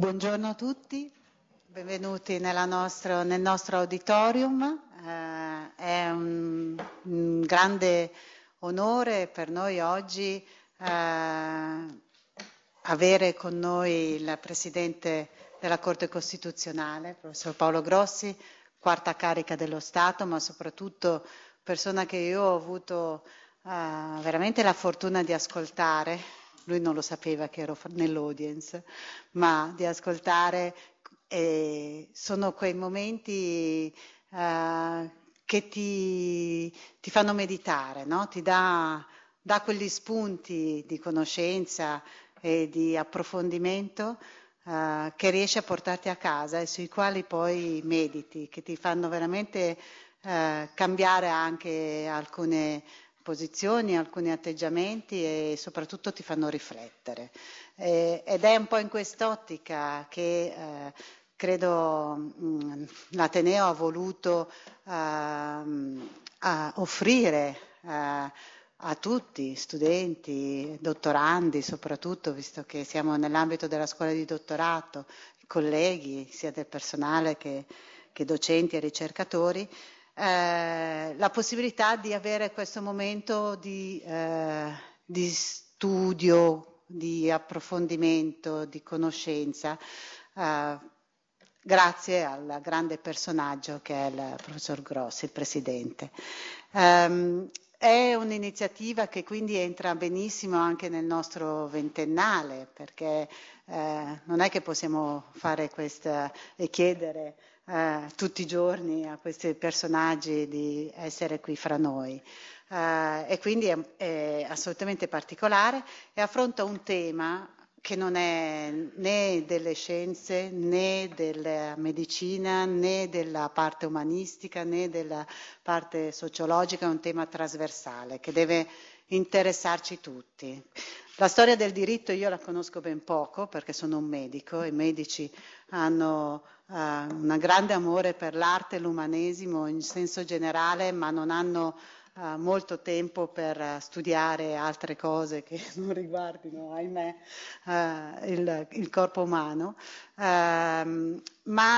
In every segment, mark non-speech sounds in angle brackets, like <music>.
Buongiorno a tutti, benvenuti nostro, nel nostro auditorium. Eh, è un, un, grande onore per noi oggi eh, avere con noi il Presidente della Corte Costituzionale, il professor Paolo Grossi, quarta carica dello Stato, ma soprattutto persona che io ho avuto eh, veramente la fortuna di ascoltare lui non lo sapeva che ero nell'audience, ma di ascoltare eh, sono quei momenti eh, che ti, ti, fanno meditare, no? ti dà, dà, quegli spunti di conoscenza e di approfondimento eh, che riesci a portarti a casa e sui quali poi mediti, che ti fanno veramente eh, cambiare anche alcune posizioni, alcuni atteggiamenti e soprattutto ti fanno riflettere. Eh, ed è un po' in quest'ottica che eh, credo mh, mm, l'Ateneo ha voluto uh, offrire uh, a tutti, studenti, dottorandi soprattutto, visto che siamo nell'ambito della scuola di dottorato, colleghi, sia del personale che, che docenti e ricercatori, eh, la possibilità di avere questo momento di, eh, di studio, di approfondimento, di conoscenza, eh, grazie al grande personaggio che è il professor Grossi, il presidente. Ehm, è un'iniziativa che quindi entra benissimo anche nel nostro ventennale, perché eh, non è che possiamo fare questa e chiedere eh, tutti i giorni a questi personaggi di essere qui fra noi. Eh, e quindi è, è assolutamente particolare e affronta un tema che non è né delle scienze né della medicina né della parte umanistica né della parte sociologica, è un tema trasversale che deve interessarci tutti. La storia del diritto io la conosco ben poco perché sono un medico e i medici hanno uh, eh, un grande amore per l'arte e l'umanesimo in senso generale, ma non hanno molto tempo per eh, studiare altre cose che <laughs> non riguardino, ahimè, eh, il, il, corpo umano. Eh, ma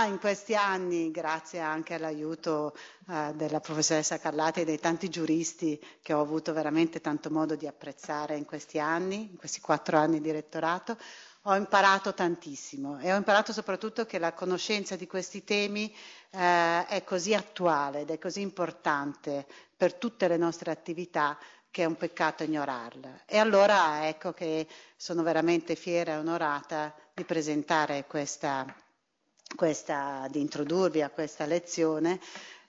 in questi anni, grazie anche all'aiuto eh, della professoressa Carlati e dei tanti giuristi che ho avuto veramente tanto modo di apprezzare in questi anni, in questi quattro anni di rettorato, ho imparato tantissimo e ho imparato soprattutto che la conoscenza di questi temi eh, è così attuale ed è così importante per tutte le nostre attività che è un peccato ignorarla. E allora ecco che sono veramente fiera e onorata di presentare questa, questa di introdurvi a questa lezione.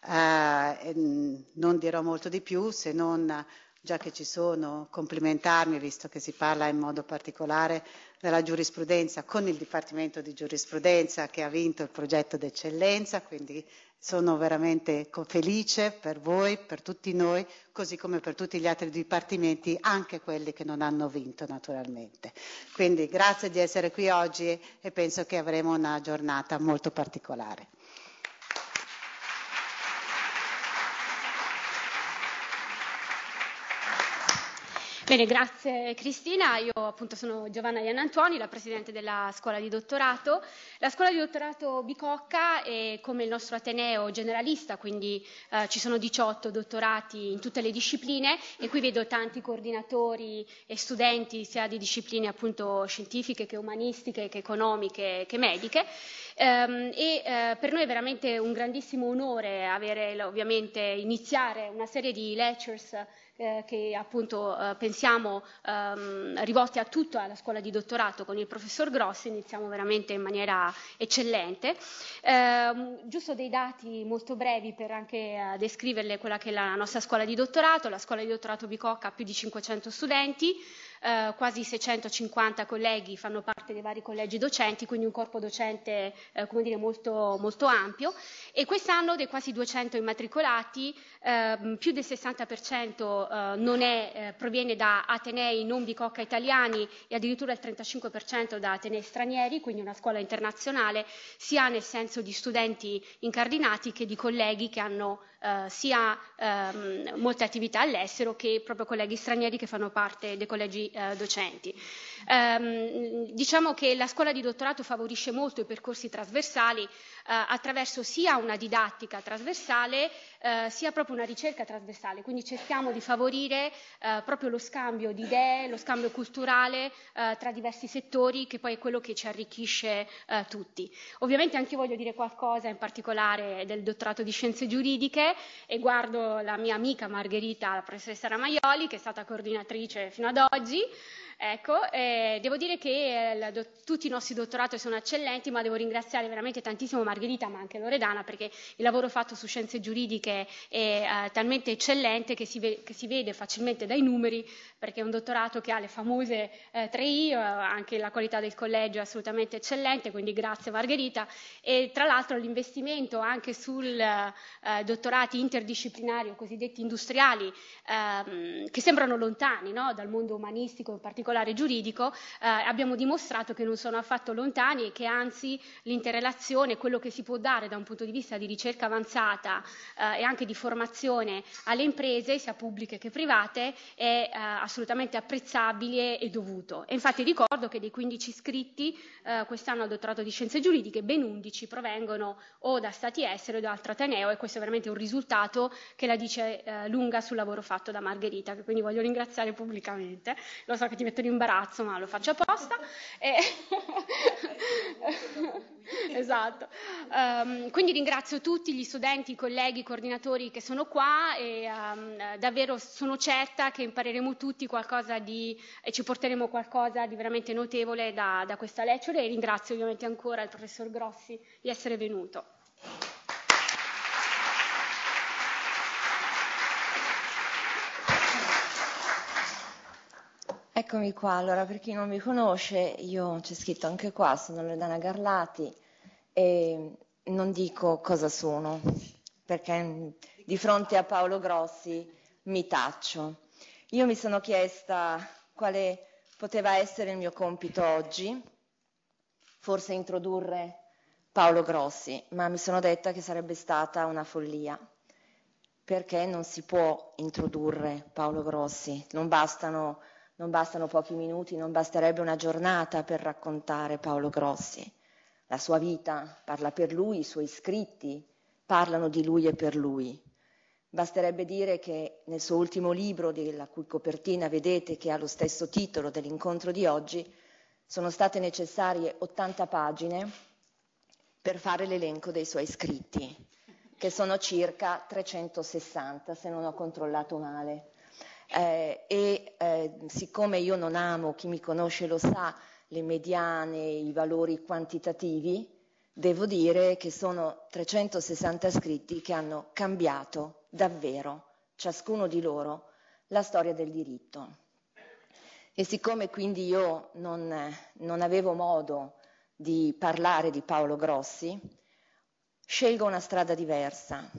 Eh, non dirò molto di più se non già che ci sono, complimentarmi, visto che si parla in modo particolare della giurisprudenza, con il Dipartimento di Giurisprudenza che ha vinto il progetto d'eccellenza, quindi sono veramente felice per voi, per tutti noi, così come per tutti gli altri dipartimenti, anche quelli che non hanno vinto naturalmente. Quindi grazie di essere qui oggi e penso che avremo una giornata molto particolare. Bene, grazie Cristina. Io appunto sono Giovanna Iannantuoni, la presidente della scuola di dottorato. La scuola di dottorato Bicocca è come il nostro Ateneo generalista, quindi eh, ci sono 18 dottorati in tutte le discipline e qui vedo tanti coordinatori e studenti sia di discipline appunto scientifiche che umanistiche, che economiche, che mediche. Ehm, e eh, per noi è veramente un grandissimo onore avere ovviamente iniziare una serie di lectures eh, che appunto eh, pensiamo ehm, rivolti a tutta la scuola di dottorato con il professor Grossi, iniziamo veramente in maniera eccellente. Ehm, giusto dei dati molto brevi per anche eh, descriverle quella che è la nostra scuola di dottorato, la scuola di dottorato Bicocca ha più di 500 studenti, eh, quasi 650 colleghi fanno parte dei vari collegi docenti, quindi un corpo docente eh, dire, molto, molto, ampio e quest'anno dei quasi 200 immatricolati eh, più del 60% eh, è, eh, proviene da atenei non bicocca italiani e addirittura il 35% da atenei stranieri, quindi una scuola internazionale, sia nel senso di studenti incardinati che di colleghi che hanno eh, sia ehm, molte attività all'estero che proprio colleghi stranieri che fanno parte dei collegi eh, docenti. Ehm, diciamo che la scuola di dottorato favorisce molto i percorsi trasversali eh, attraverso sia una didattica trasversale eh, sia proprio una ricerca trasversale, quindi cerchiamo di favorire eh, proprio lo scambio di idee, lo scambio culturale tra diversi settori che poi è quello che ci arricchisce tutti. Ovviamente anche io voglio dire qualcosa in particolare del dottorato di scienze giuridiche e guardo la mia amica Margherita, la professoressa Ramaioli, che è stata coordinatrice fino ad oggi Ecco, eh, devo dire che eh, tutti i nostri dottorati sono eccellenti, ma devo ringraziare veramente tantissimo Margherita, ma anche Loredana, perché il lavoro fatto su scienze giuridiche è eh, talmente eccellente che si, ve- che si, vede facilmente dai numeri, perché è un dottorato che ha le famose 3I, eh, eh, anche la qualità del collegio è assolutamente eccellente, quindi grazie Margherita. E tra l'altro l'investimento anche sui eh, dottorati interdisciplinari o cosiddetti industriali, ehm, che sembrano lontani no? dal mondo umanistico in particolare, particolare giuridico, eh, abbiamo dimostrato che non sono affatto lontani e che anzi l'interrelazione, quello che si può dare da un punto di vista di ricerca avanzata eh, e anche di formazione alle imprese, sia pubbliche che private, è eh, assolutamente apprezzabile e dovuto. E infatti ricordo che dei 15 iscritti eh, quest'anno al dottorato di scienze giuridiche, ben 11 provengono o da stati esteri o da altro Ateneo e questo è veramente un risultato che la dice eh, lunga sul lavoro fatto da Margherita, che quindi voglio ringraziare pubblicamente. Lo so che ti metto di imbarazzo, ma lo faccio apposta. E... <laughs> esatto. Um, quindi ringrazio tutti gli studenti, i colleghi, i coordinatori che sono qua e um, davvero sono certa che impareremo tutti qualcosa di, e ci porteremo qualcosa di veramente notevole da, da questa lecture e ringrazio ovviamente ancora il professor Grossi di essere venuto. Eccomi qua, allora per chi non mi conosce, io c'è scritto anche qua, sono Loredana Garlati e non dico cosa sono, perché di fronte a Paolo Grossi mi taccio. Io mi sono chiesta quale poteva essere il mio compito oggi, forse introdurre Paolo Grossi, ma mi sono detta che sarebbe stata una follia, perché non si può introdurre Paolo Grossi, non bastano non bastano pochi minuti, non basterebbe una giornata per raccontare Paolo Grossi. La sua vita parla per lui, i suoi scritti parlano di lui e per lui. Basterebbe dire che nel suo ultimo libro, della cui copertina vedete che ha lo stesso titolo dell'incontro di oggi, sono state necessarie 80 pagine per fare l'elenco dei suoi scritti, che sono circa 360 se non ho controllato male eh, e eh, siccome io non amo, chi mi conosce lo sa, le mediane, i valori quantitativi, devo dire che sono 360 scritti che hanno cambiato davvero, ciascuno di loro, la storia del diritto. E siccome quindi io non, non avevo modo di parlare di Paolo Grossi, scelgo una strada diversa,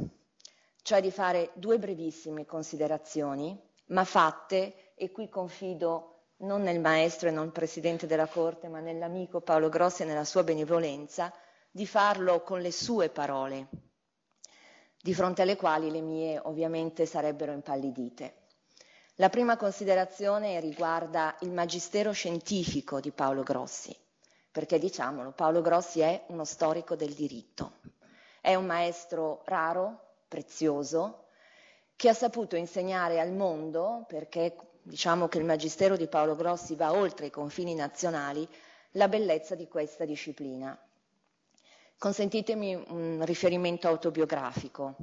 cioè di fare due brevissime considerazioni ma fatte, e qui confido non nel maestro e non presidente della Corte, ma nell'amico Paolo Grossi e nella sua benevolenza, di farlo con le sue parole, di fronte alle quali le mie ovviamente sarebbero impallidite. La prima considerazione riguarda il magistero scientifico di Paolo Grossi, perché diciamolo, Paolo Grossi è uno storico del diritto, è un maestro raro, prezioso, che ha saputo insegnare al mondo, perché diciamo che il Magistero di Paolo Grossi va oltre i confini nazionali, la bellezza di questa disciplina. Consentitemi un riferimento autobiografico,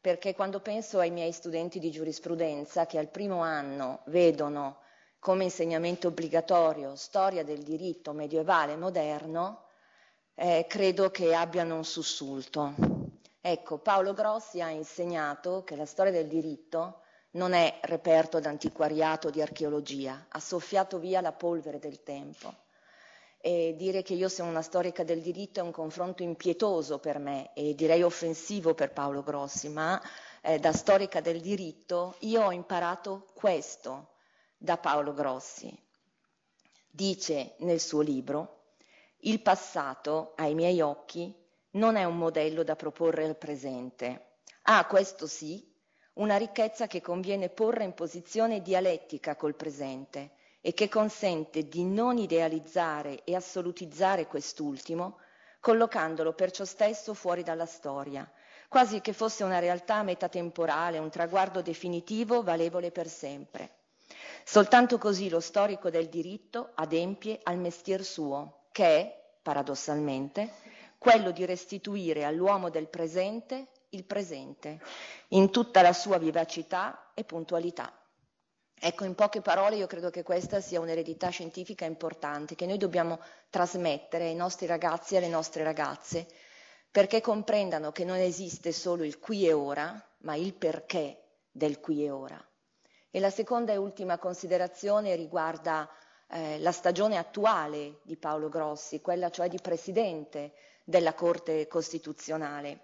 perché quando penso ai miei studenti di giurisprudenza che al primo anno vedono come insegnamento obbligatorio storia del diritto medievale e moderno, eh, credo che abbiano un sussulto, Ecco, Paolo Grossi ha insegnato che la storia del diritto non è reperto d'antiquariato o di archeologia, ha soffiato via la polvere del tempo. E dire che io sono una storica del diritto è un confronto impietoso per me e direi offensivo per Paolo Grossi, ma eh, da storica del diritto io ho imparato questo da Paolo Grossi. Dice nel suo libro, il passato ai miei occhi non è un modello da proporre al presente. Ha, ah, questo sì, una ricchezza che conviene porre in posizione dialettica col presente e che consente di non idealizzare e assolutizzare quest'ultimo, collocandolo perciò stesso fuori dalla storia, quasi che fosse una realtà metatemporale, un traguardo definitivo valevole per sempre. Soltanto così lo storico del diritto adempie al mestier suo, che è, paradossalmente, quello di restituire all'uomo del presente il presente, in tutta la sua vivacità e puntualità. Ecco, in poche parole io credo che questa sia un'eredità scientifica importante che noi dobbiamo trasmettere ai nostri ragazzi e alle nostre ragazze perché comprendano che non esiste solo il qui e ora, ma il perché del qui e ora. E la seconda e ultima considerazione riguarda eh, la stagione attuale di Paolo Grossi, quella cioè di presidente della Corte Costituzionale.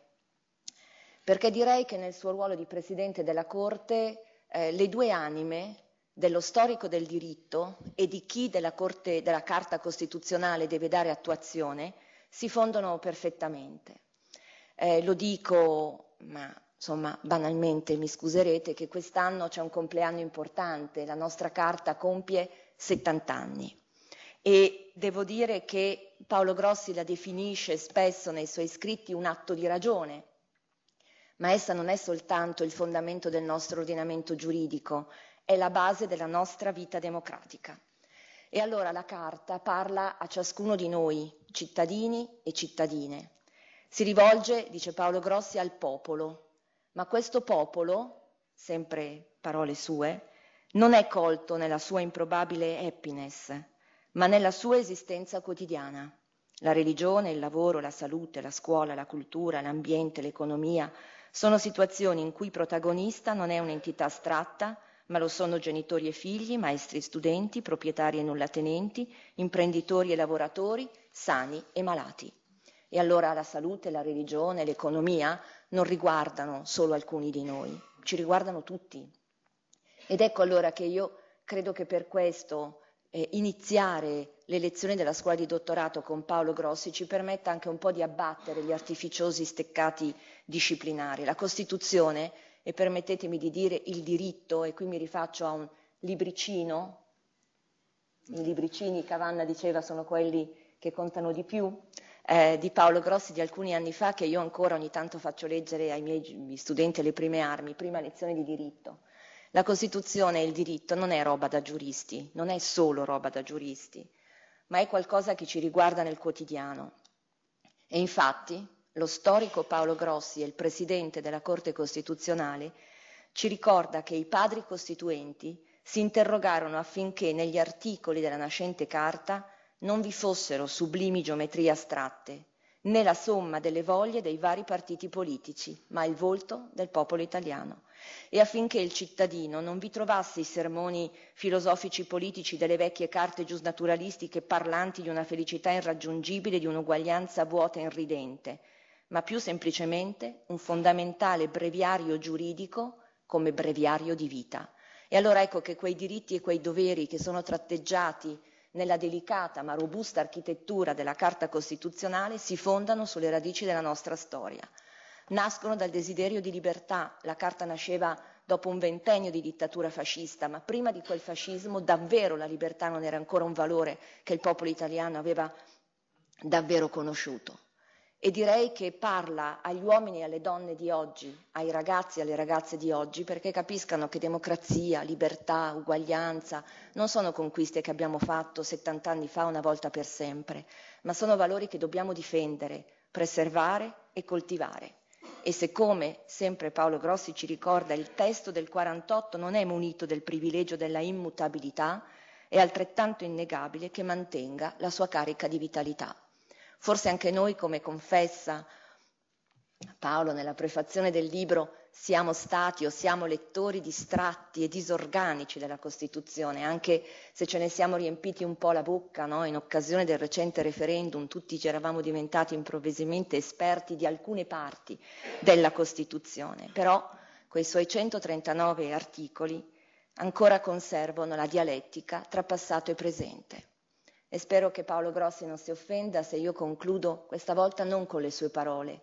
Perché direi che nel suo ruolo di Presidente della Corte eh, le due anime dello storico del diritto e di chi della, Corte, della Carta Costituzionale deve dare attuazione si fondono perfettamente. Eh, lo dico, ma insomma banalmente mi scuserete, che quest'anno c'è un compleanno importante, la nostra Carta compie 70 anni e devo dire che Paolo Grossi la definisce spesso nei suoi scritti un atto di ragione, ma essa non è soltanto il fondamento del nostro ordinamento giuridico, è la base della nostra vita democratica. E allora la Carta parla a ciascuno di noi, cittadini e cittadine. Si rivolge, dice Paolo Grossi, al popolo, ma questo popolo, sempre parole sue, non è colto nella sua improbabile happiness, ma nella sua esistenza quotidiana. La religione, il lavoro, la salute, la scuola, la cultura, l'ambiente, l'economia sono situazioni in cui protagonista non è un'entità astratta, ma lo sono genitori e figli, maestri e studenti, proprietari e nullatenenti, imprenditori e lavoratori, sani e malati. E allora la salute, la religione, l'economia non riguardano solo alcuni di noi, ci riguardano tutti. Ed ecco allora che io credo che per questo eh, iniziare le lezioni della scuola di dottorato con Paolo Grossi ci permetta anche un po' di abbattere gli artificiosi steccati disciplinari. La Costituzione, e permettetemi di dire il diritto, e qui mi rifaccio a un libricino, i libricini, Cavanna diceva, sono quelli che contano di più, eh, di Paolo Grossi di alcuni anni fa, che io ancora ogni tanto faccio leggere ai miei studenti alle prime armi, prima lezione di diritto la Costituzione e il diritto non è roba da giuristi, non è solo roba da giuristi, ma è qualcosa che ci riguarda nel quotidiano. E infatti lo storico Paolo Grossi e il presidente della Corte Costituzionale ci ricorda che i padri costituenti si interrogarono affinché negli articoli della nascente Carta non vi fossero sublimi geometrie astratte, né la somma delle voglie dei vari partiti politici, ma il volto del popolo italiano e affinché il cittadino non vi trovasse i sermoni filosofici politici delle vecchie carte giusnaturalistiche parlanti di una felicità irraggiungibile, di un'uguaglianza vuota e irridente, ma più semplicemente un fondamentale breviario giuridico come breviario di vita. E allora ecco che quei diritti e quei doveri che sono tratteggiati nella delicata ma robusta architettura della Carta Costituzionale si fondano sulle radici della nostra storia nascono dal desiderio di libertà. La carta nasceva dopo un ventennio di dittatura fascista, ma prima di quel fascismo davvero la libertà non era ancora un valore che il popolo italiano aveva davvero conosciuto. E direi che parla agli uomini e alle donne di oggi, ai ragazzi e alle ragazze di oggi, perché capiscano che democrazia, libertà, uguaglianza non sono conquiste che abbiamo fatto 70 anni fa una volta per sempre, ma sono valori che dobbiamo difendere, preservare e coltivare e se come sempre Paolo Grossi ci ricorda il testo del 48 non è munito del privilegio della immutabilità, è altrettanto innegabile che mantenga la sua carica di vitalità. Forse anche noi, come confessa Paolo nella prefazione del libro, siamo stati o siamo lettori distratti e disorganici della Costituzione, anche se ce ne siamo riempiti un po' la bocca, no? in occasione del recente referendum tutti ci eravamo diventati improvvisamente esperti di alcune parti della Costituzione, però quei suoi 139 articoli ancora conservano la dialettica tra passato e presente. E spero che Paolo Grossi non si offenda se io concludo questa volta non con le sue parole,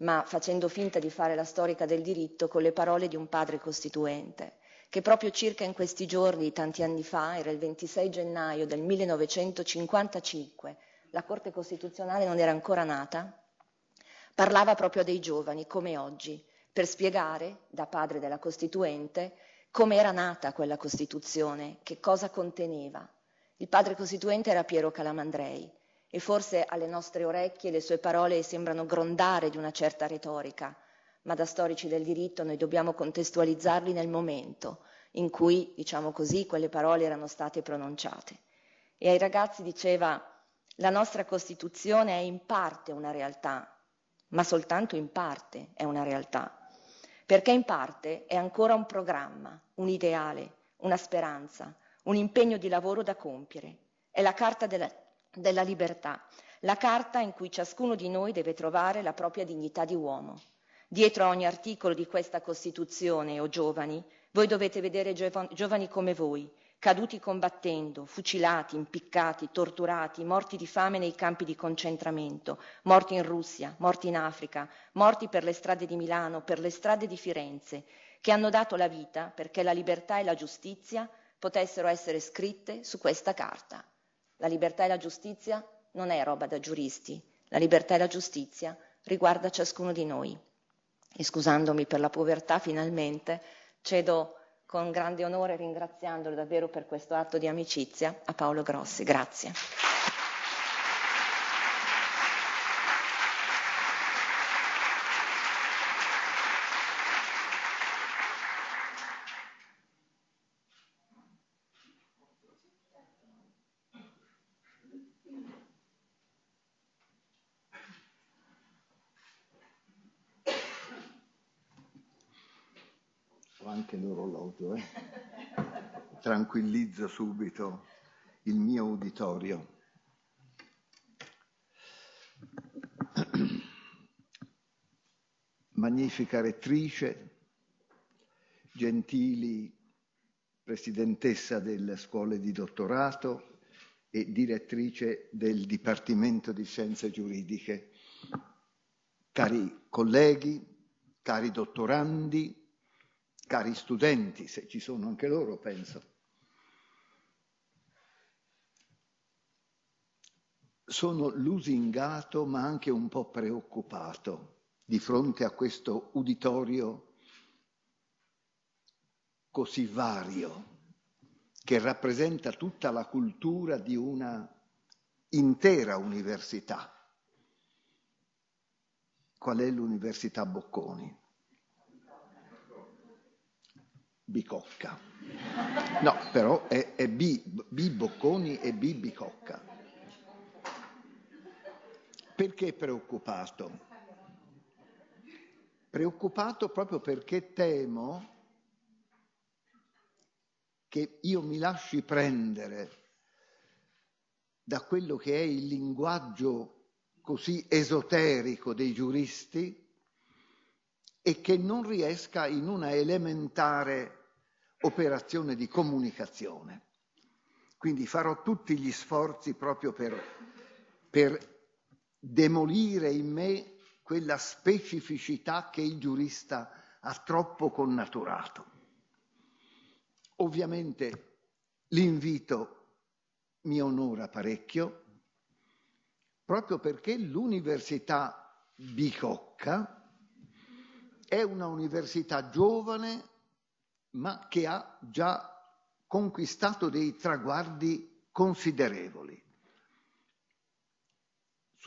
ma facendo finta di fare la storica del diritto con le parole di un padre costituente, che proprio circa in questi giorni, tanti anni fa, era il 26 gennaio del 1955, la Corte Costituzionale non era ancora nata, parlava proprio dei giovani, come oggi, per spiegare, da padre della Costituente, come era nata quella Costituzione, che cosa conteneva. Il padre costituente era Piero Calamandrei e forse alle nostre orecchie le sue parole sembrano grondare di una certa retorica, ma da storici del diritto noi dobbiamo contestualizzarli nel momento in cui, diciamo così, quelle parole erano state pronunciate. E ai ragazzi diceva la nostra Costituzione è in parte una realtà, ma soltanto in parte è una realtà, perché in parte è ancora un programma, un ideale, una speranza, un impegno di lavoro da compiere. È la carta della, della libertà, la carta in cui ciascuno di noi deve trovare la propria dignità di uomo. Dietro ogni articolo di questa Costituzione, o giovani, voi dovete vedere giovani come voi, caduti combattendo, fucilati, impiccati, torturati, morti di fame nei campi di concentramento, morti in Russia, morti in Africa, morti per le strade di Milano, per le strade di Firenze, che hanno dato la vita perché la libertà e la giustizia potessero essere scritte su questa carta. La libertà e la giustizia non è roba da giuristi, la libertà e la giustizia riguarda ciascuno di noi. E scusandomi per la povertà, finalmente cedo con grande onore, ringraziandolo davvero per questo atto di amicizia, a Paolo Grossi. Grazie. tranquillizzo subito il mio uditorio. <clears throat> Magnifica rettrice, gentili presidentessa delle scuole di dottorato e direttrice del Dipartimento di Scienze Giuridiche. Cari colleghi, cari dottorandi, cari studenti, se ci sono anche loro, penso sono lusingato ma anche un po' preoccupato di fronte a questo uditorio così vario che rappresenta tutta la cultura di una intera università. Qual è l'Università Bocconi? Bicocca. No, però è, è B, B Bocconi e B Bicocca. Perché preoccupato? Preoccupato proprio perché temo che io mi lasci prendere da quello che è il linguaggio così esoterico dei giuristi e che non riesca in una elementare operazione di comunicazione. Quindi farò tutti gli sforzi proprio per, per demolire in me quella specificità che il giurista ha troppo connaturato. Ovviamente l'invito mi onora parecchio, proprio perché l'università Bicocca è una università giovane, ma che ha già conquistato dei traguardi considerevoli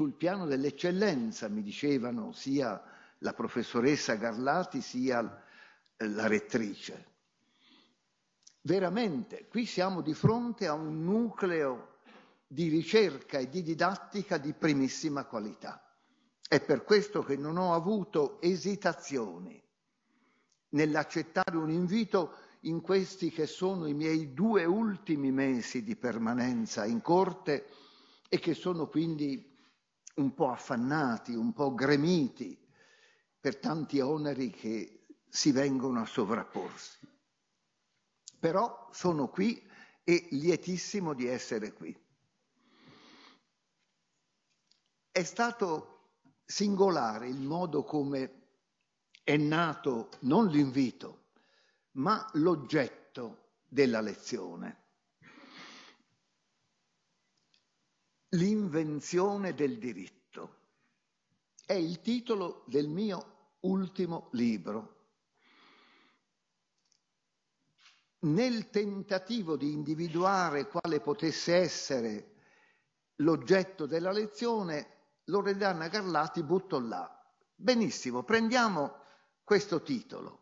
sul piano dell'eccellenza, mi dicevano sia la professoressa Garlati sia eh, la rettrice. Veramente, qui siamo di fronte a un nucleo di ricerca e di didattica di primissima qualità. È per questo che non ho avuto esitazioni nell'accettare un invito in questi che sono i miei due ultimi mesi di permanenza in corte e che sono quindi un po' affannati, un po' gremiti per tanti oneri che si vengono a sovrapporsi. Però sono qui e lietissimo di essere qui. È stato singolare il modo come è nato non l'invito, ma l'oggetto della lezione. L'invenzione del diritto. È il titolo del mio ultimo libro. Nel tentativo di individuare quale potesse essere l'oggetto della lezione, Loredana Carlati butto là. Benissimo, prendiamo questo titolo.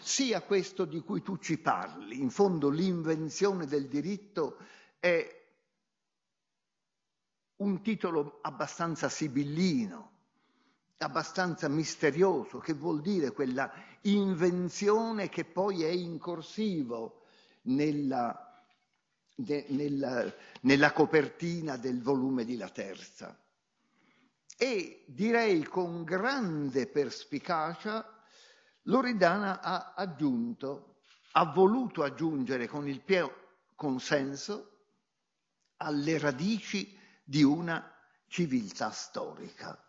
Sia questo di cui tu ci parli, in fondo l'invenzione del diritto è un titolo abbastanza sibillino, abbastanza misterioso, che vuol dire quella invenzione che poi è in corsivo nella, de, nella, nella copertina del volume di La Terza. E direi con grande perspicacia Loredana ha aggiunto, ha voluto aggiungere con il pieno consenso alle radici di una civiltà storica.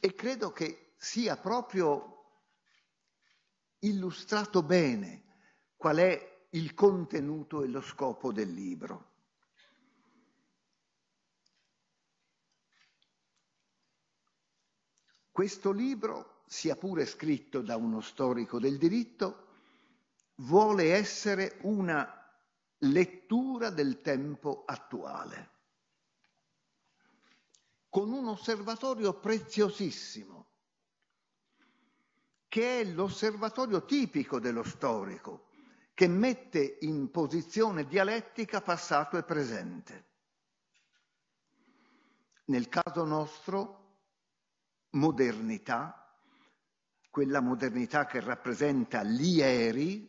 E credo che sia proprio illustrato bene qual è il contenuto e lo scopo del libro. Questo libro, sia pure scritto da uno storico del diritto, vuole essere una lettura del tempo attuale con un osservatorio preziosissimo, che è l'osservatorio tipico dello storico, che mette in posizione dialettica passato e presente. Nel caso nostro, modernità, quella modernità che rappresenta l'ieri,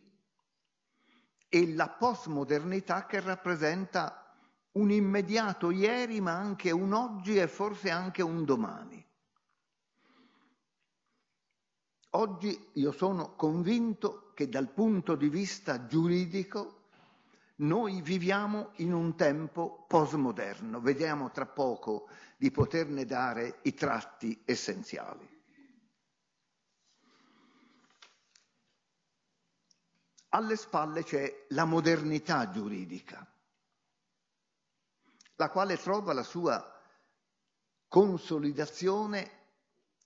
e la postmodernità che rappresenta un immediato ieri, ma anche un oggi e forse anche un domani. Oggi io sono convinto che dal punto di vista giuridico noi viviamo in un tempo postmoderno, vediamo tra poco di poterne dare i tratti essenziali. Alle spalle c'è la modernità giuridica la quale trova la sua consolidazione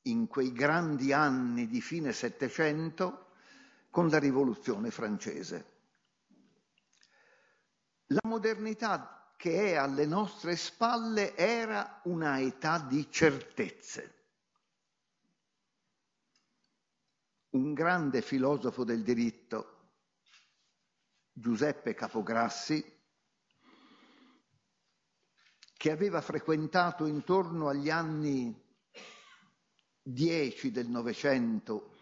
in quei grandi anni di fine Settecento con la Rivoluzione francese. La modernità che è alle nostre spalle era una età di certezze. Un grande filosofo del diritto, Giuseppe Capograssi, che aveva frequentato intorno agli anni 10 del Novecento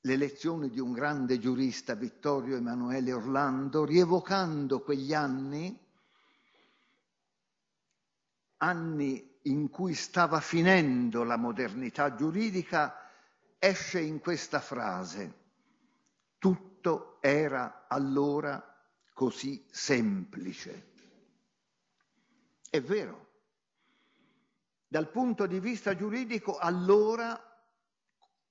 le lezioni di un grande giurista, Vittorio Emanuele Orlando, rievocando quegli anni, anni in cui stava finendo la modernità giuridica, esce in questa frase, tutto era allora così semplice. È vero. Dal punto di vista giuridico, allora,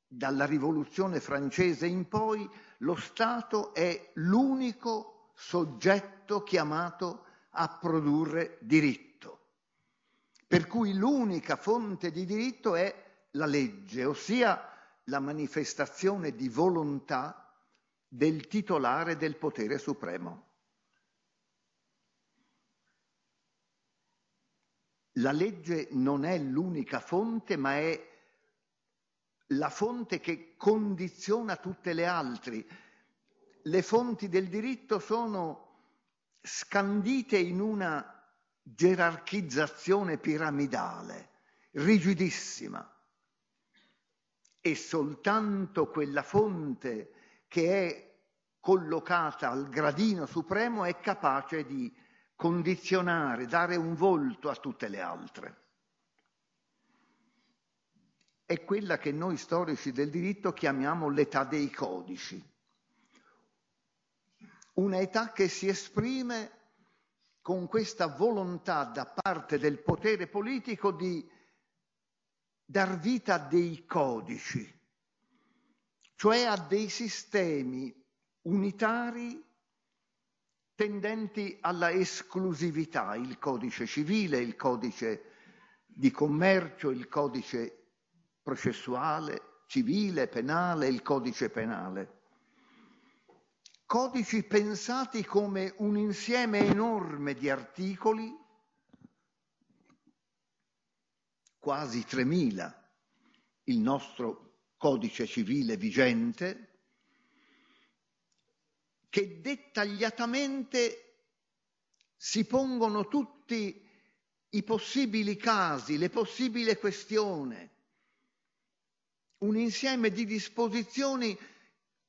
dalla rivoluzione francese in poi, lo Stato è l'unico soggetto chiamato a produrre diritto. Per cui l'unica fonte di diritto è la legge, ossia la manifestazione di volontà del titolare del potere supremo. La legge non è l'unica fonte, ma è la fonte che condiziona tutte le altre. Le fonti del diritto sono scandite in una gerarchizzazione piramidale, rigidissima. E soltanto quella fonte che è collocata al gradino supremo è capace di condizionare, dare un volto a tutte le altre. È quella che noi storici del diritto chiamiamo l'età dei codici, una età che si esprime con questa volontà da parte del potere politico di dar vita a dei codici, cioè a dei sistemi unitari tendenti alla esclusività, il codice civile, il codice di commercio, il codice processuale, civile, penale, il codice penale. Codici pensati come un insieme enorme di articoli, quasi 3.000, il nostro codice civile vigente, che dettagliatamente si pongono tutti i possibili casi, le possibili questioni, un insieme di disposizioni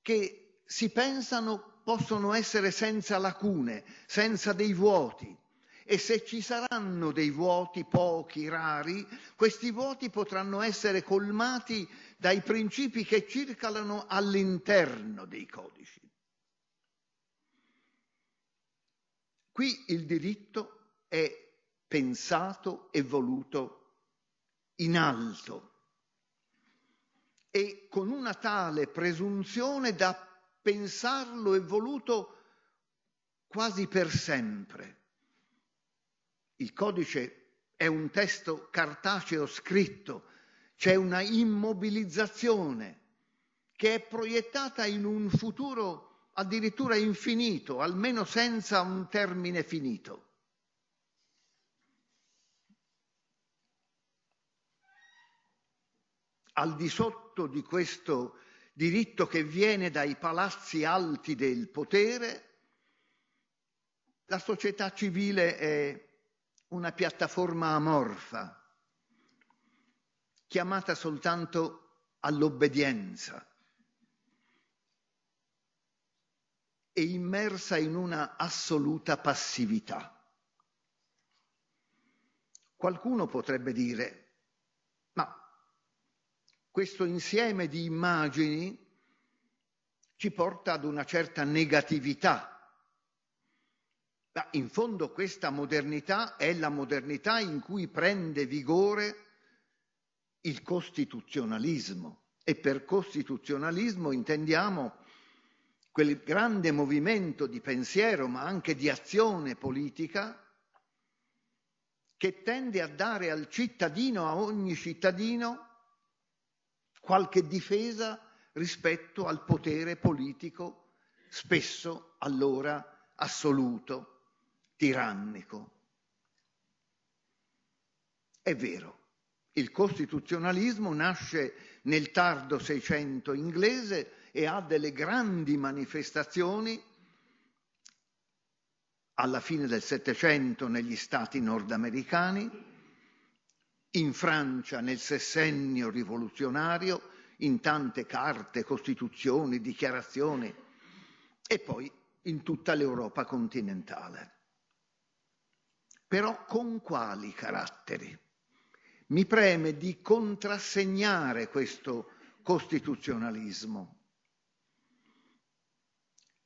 che si pensano possono essere senza lacune, senza dei vuoti. E se ci saranno dei vuoti pochi, rari, questi vuoti potranno essere colmati dai principi che circolano all'interno dei codici. Qui il diritto è pensato e voluto in alto e con una tale presunzione da pensarlo e voluto quasi per sempre. Il codice è un testo cartaceo scritto, c'è una immobilizzazione che è proiettata in un futuro addirittura infinito, almeno senza un termine finito. Al di sotto di questo diritto che viene dai palazzi alti del potere, la società civile è una piattaforma amorfa, chiamata soltanto all'obbedienza. è immersa in una assoluta passività. Qualcuno potrebbe dire, ma questo insieme di immagini ci porta ad una certa negatività. Ma in fondo questa modernità è la modernità in cui prende vigore il costituzionalismo e per costituzionalismo intendiamo quel grande movimento di pensiero, ma anche di azione politica, che tende a dare al cittadino, a ogni cittadino, qualche difesa rispetto al potere politico, spesso allora assoluto, tirannico. È vero, il costituzionalismo nasce nel tardo Seicento inglese e ha delle grandi manifestazioni alla fine del Settecento negli stati nordamericani, in Francia nel sessennio rivoluzionario, in tante carte, costituzioni, dichiarazioni e poi in tutta l'Europa continentale. Però con quali caratteri? Mi preme di contrassegnare questo costituzionalismo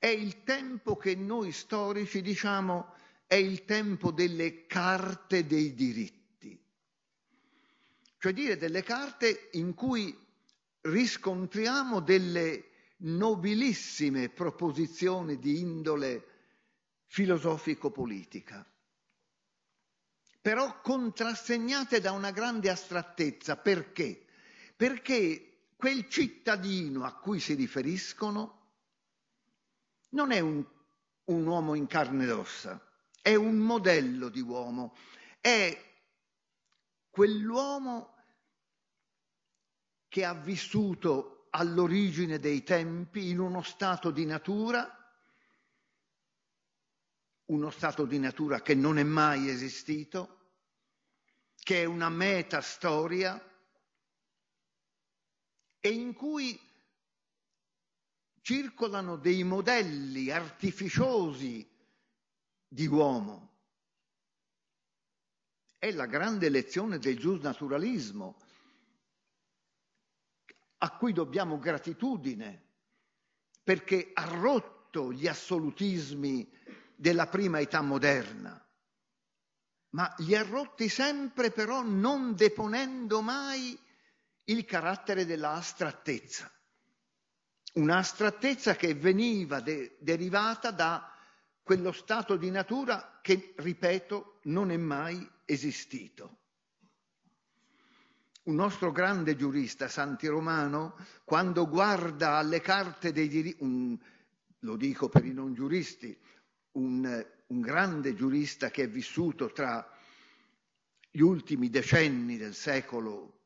è il tempo che noi storici diciamo è il tempo delle carte dei diritti, cioè dire delle carte in cui riscontriamo delle nobilissime proposizioni di indole filosofico-politica, però contrassegnate da una grande astrattezza. Perché? Perché quel cittadino a cui si riferiscono non è un, un uomo in carne ed ossa, è un modello di uomo, è quell'uomo che ha vissuto all'origine dei tempi in uno stato di natura, uno stato di natura che non è mai esistito, che è una meta storia e in cui circolano dei modelli artificiosi di uomo. È la grande lezione del giusnaturalismo a cui dobbiamo gratitudine perché ha rotto gli assolutismi della prima età moderna, ma li ha rotti sempre però non deponendo mai il carattere della astrattezza un'astrattezza che veniva de- derivata da quello stato di natura che, ripeto, non è mai esistito. Un nostro grande giurista, Santi Romano, quando guarda alle carte dei diritti, lo dico per i non giuristi, un, un grande giurista che è vissuto tra gli ultimi decenni del secolo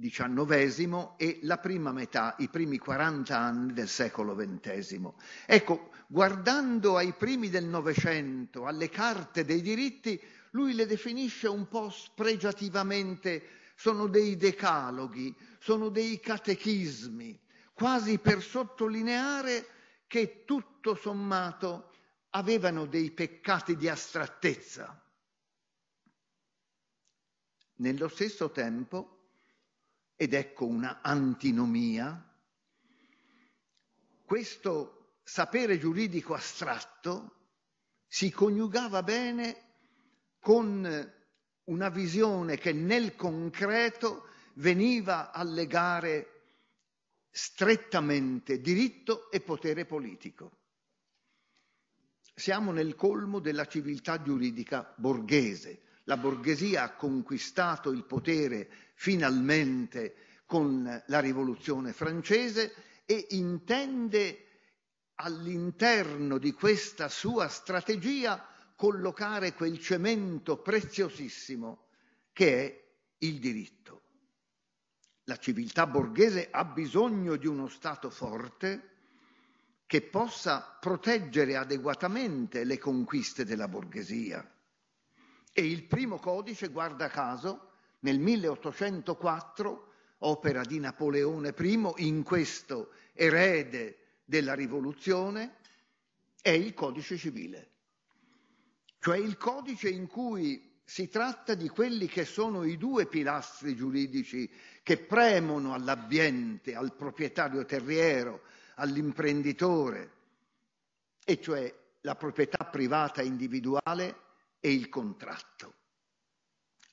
XIX e la prima metà, i primi 40 anni del secolo XX. Ecco, guardando ai primi del Novecento, alle carte dei diritti, lui le definisce un po' spregiativamente, sono dei decaloghi, sono dei catechismi, quasi per sottolineare che tutto sommato avevano dei peccati di astrattezza. Nello stesso tempo, ed ecco una antinomia. Questo sapere giuridico astratto si coniugava bene con una visione che nel concreto veniva a legare strettamente diritto e potere politico. Siamo nel colmo della civiltà giuridica borghese. La borghesia ha conquistato il potere finalmente con la rivoluzione francese e intende all'interno di questa sua strategia collocare quel cemento preziosissimo che è il diritto. La civiltà borghese ha bisogno di uno Stato forte che possa proteggere adeguatamente le conquiste della borghesia. E il primo codice, guarda caso, nel 1804, opera di Napoleone I, in questo erede della rivoluzione, è il codice civile, cioè il codice in cui si tratta di quelli che sono i due pilastri giuridici che premono all'ambiente, al proprietario terriero, all'imprenditore, e cioè la proprietà privata individuale e il contratto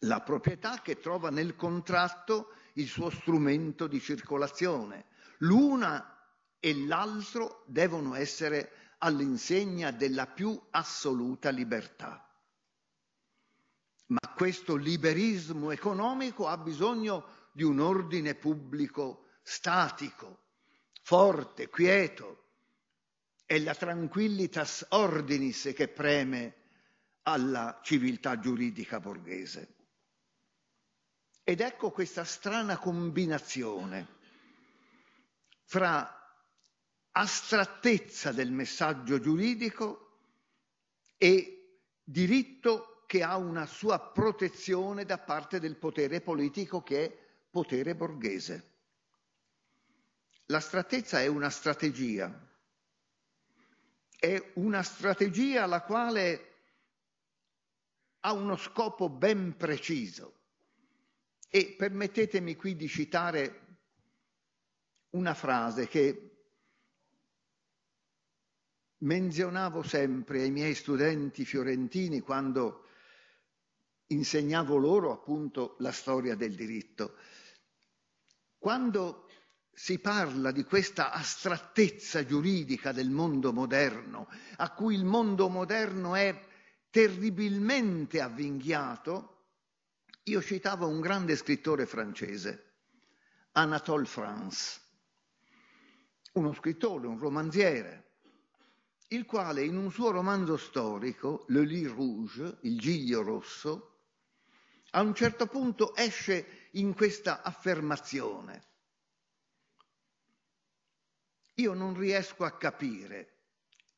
la proprietà che trova nel contratto il suo strumento di circolazione. L'una e l'altro devono essere all'insegna della più assoluta libertà. Ma questo liberismo economico ha bisogno di un ordine pubblico statico, forte, quieto. È la tranquillitas ordinis che preme alla civiltà giuridica borghese. Ed ecco questa strana combinazione fra astrattezza del messaggio giuridico e diritto che ha una sua protezione da parte del potere politico che è potere borghese. L'astrattezza è una strategia, è una strategia la quale ha uno scopo ben preciso, e permettetemi qui di citare una frase che menzionavo sempre ai miei studenti fiorentini quando insegnavo loro appunto la storia del diritto. Quando si parla di questa astrattezza giuridica del mondo moderno, a cui il mondo moderno è terribilmente avvinghiato, io citavo un grande scrittore francese, Anatole France, uno scrittore, un romanziere, il quale in un suo romanzo storico, Le Lis Rouge, il Giglio Rosso, a un certo punto esce in questa affermazione. Io non riesco a capire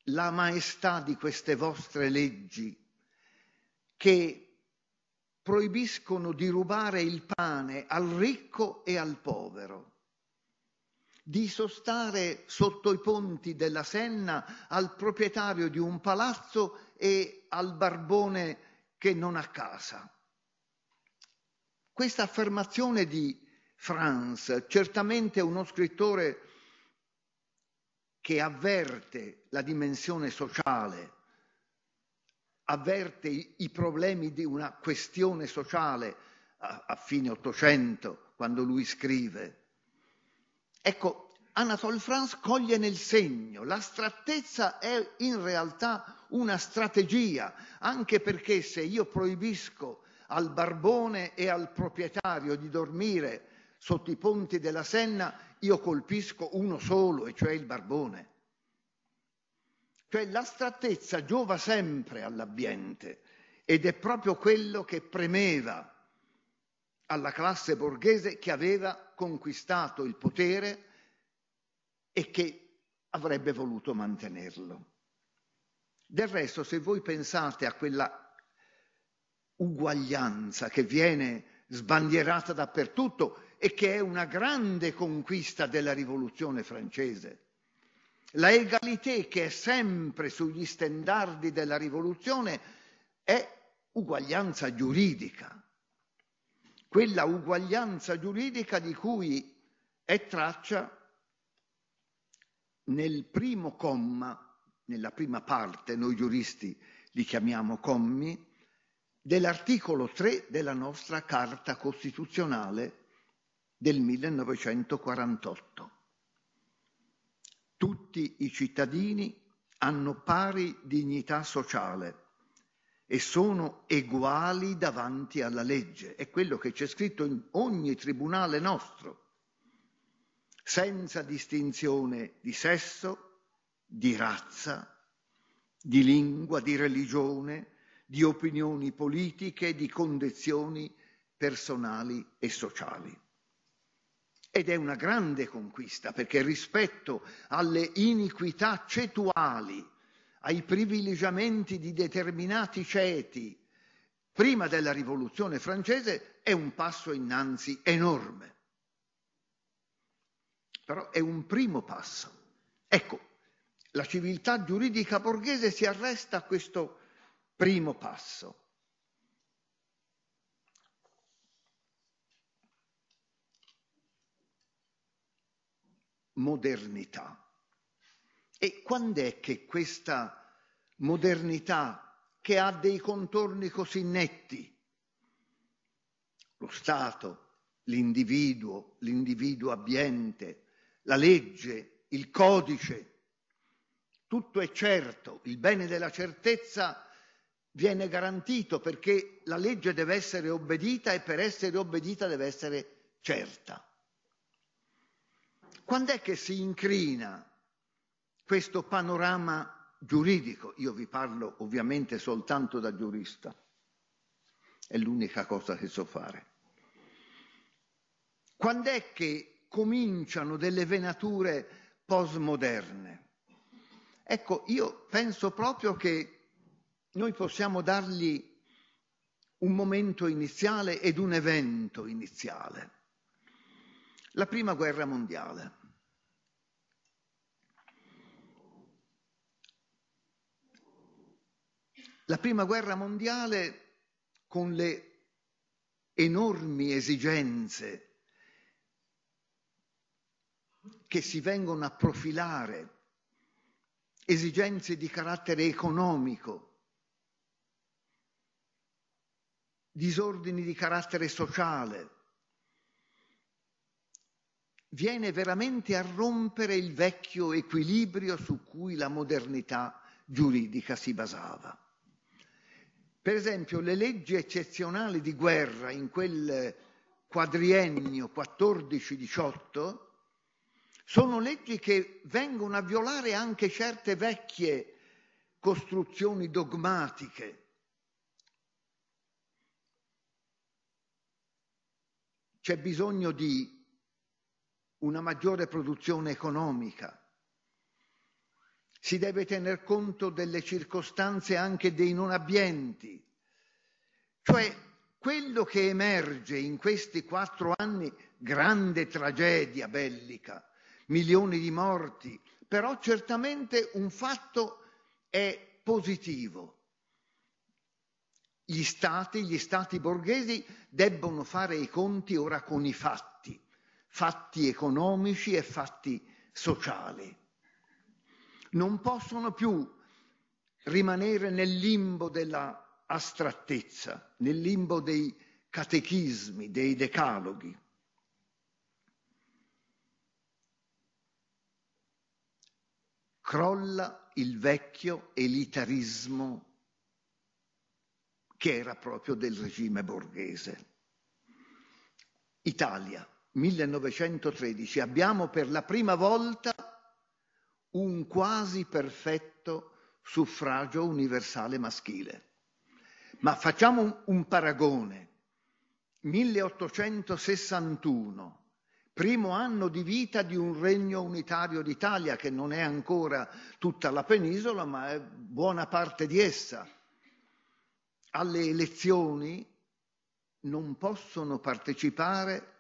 la maestà di queste vostre leggi che proibiscono di rubare il pane al ricco e al povero, di sostare sotto i ponti della Senna al proprietario di un palazzo e al barbone che non ha casa. Questa affermazione di Franz, certamente uno scrittore che avverte la dimensione sociale avverte i problemi di una questione sociale a, a fine Ottocento, quando lui scrive. Ecco, Anatole France coglie nel segno, l'astrattezza è in realtà una strategia, anche perché se io proibisco al barbone e al proprietario di dormire sotto i ponti della Senna, io colpisco uno solo, e cioè il barbone. Cioè l'astrattezza giova sempre all'ambiente ed è proprio quello che premeva alla classe borghese che aveva conquistato il potere e che avrebbe voluto mantenerlo. Del resto, se voi pensate a quella uguaglianza che viene sbandierata dappertutto e che è una grande conquista della rivoluzione francese, la egalité che è sempre sugli standardi della rivoluzione è uguaglianza giuridica, quella uguaglianza giuridica di cui è traccia nel primo comma, nella prima parte, noi giuristi li chiamiamo commi, dell'articolo 3 della nostra Carta Costituzionale del 1948. Tutti i cittadini hanno pari dignità sociale e sono uguali davanti alla legge. È quello che c'è scritto in ogni tribunale nostro, senza distinzione di sesso, di razza, di lingua, di religione, di opinioni politiche, di condizioni personali e sociali. Ed è una grande conquista perché rispetto alle iniquità cetuali, ai privilegiamenti di determinati ceti, prima della rivoluzione francese, è un passo innanzi enorme. Però è un primo passo. Ecco, la civiltà giuridica borghese si arresta a questo primo passo modernità. E quando è che questa modernità, che ha dei contorni così netti, lo Stato, l'individuo, l'individuo abbiente, la legge, il codice, tutto è certo, il bene della certezza viene garantito perché la legge deve essere obbedita e per essere obbedita deve essere certa. Quando è che si incrina questo panorama giuridico? Io vi parlo ovviamente soltanto da giurista, è l'unica cosa che so fare. Quando è che cominciano delle venature postmoderne? Ecco, io penso proprio che noi possiamo dargli un momento iniziale ed un evento iniziale la prima guerra mondiale. La prima guerra mondiale con le enormi esigenze che si vengono a profilare, esigenze di carattere economico, disordini di carattere sociale, viene veramente a rompere il vecchio equilibrio su cui la modernità giuridica si basava. Per esempio, le leggi eccezionali di guerra in quel quadriennio 14-18 sono leggi che vengono a violare anche certe vecchie costruzioni dogmatiche. C'è bisogno di una maggiore produzione economica. Si deve tener conto delle circostanze anche dei non abbienti. Cioè, quello che emerge in questi quattro anni, grande tragedia bellica, milioni di morti, però certamente un fatto è positivo. Gli stati, gli stati borghesi debbono fare i conti ora con i fatti fatti economici e fatti sociali. Non possono più rimanere nel limbo della astrattezza, nel limbo dei catechismi, dei decaloghi. Crolla il vecchio elitarismo che era proprio del regime borghese. Italia, 1913 abbiamo per la prima volta un quasi perfetto suffragio universale maschile. Ma facciamo un, un paragone. 1861, primo anno di vita di un regno unitario d'Italia che non è ancora tutta la penisola, ma è buona parte di essa. Alle elezioni non possono partecipare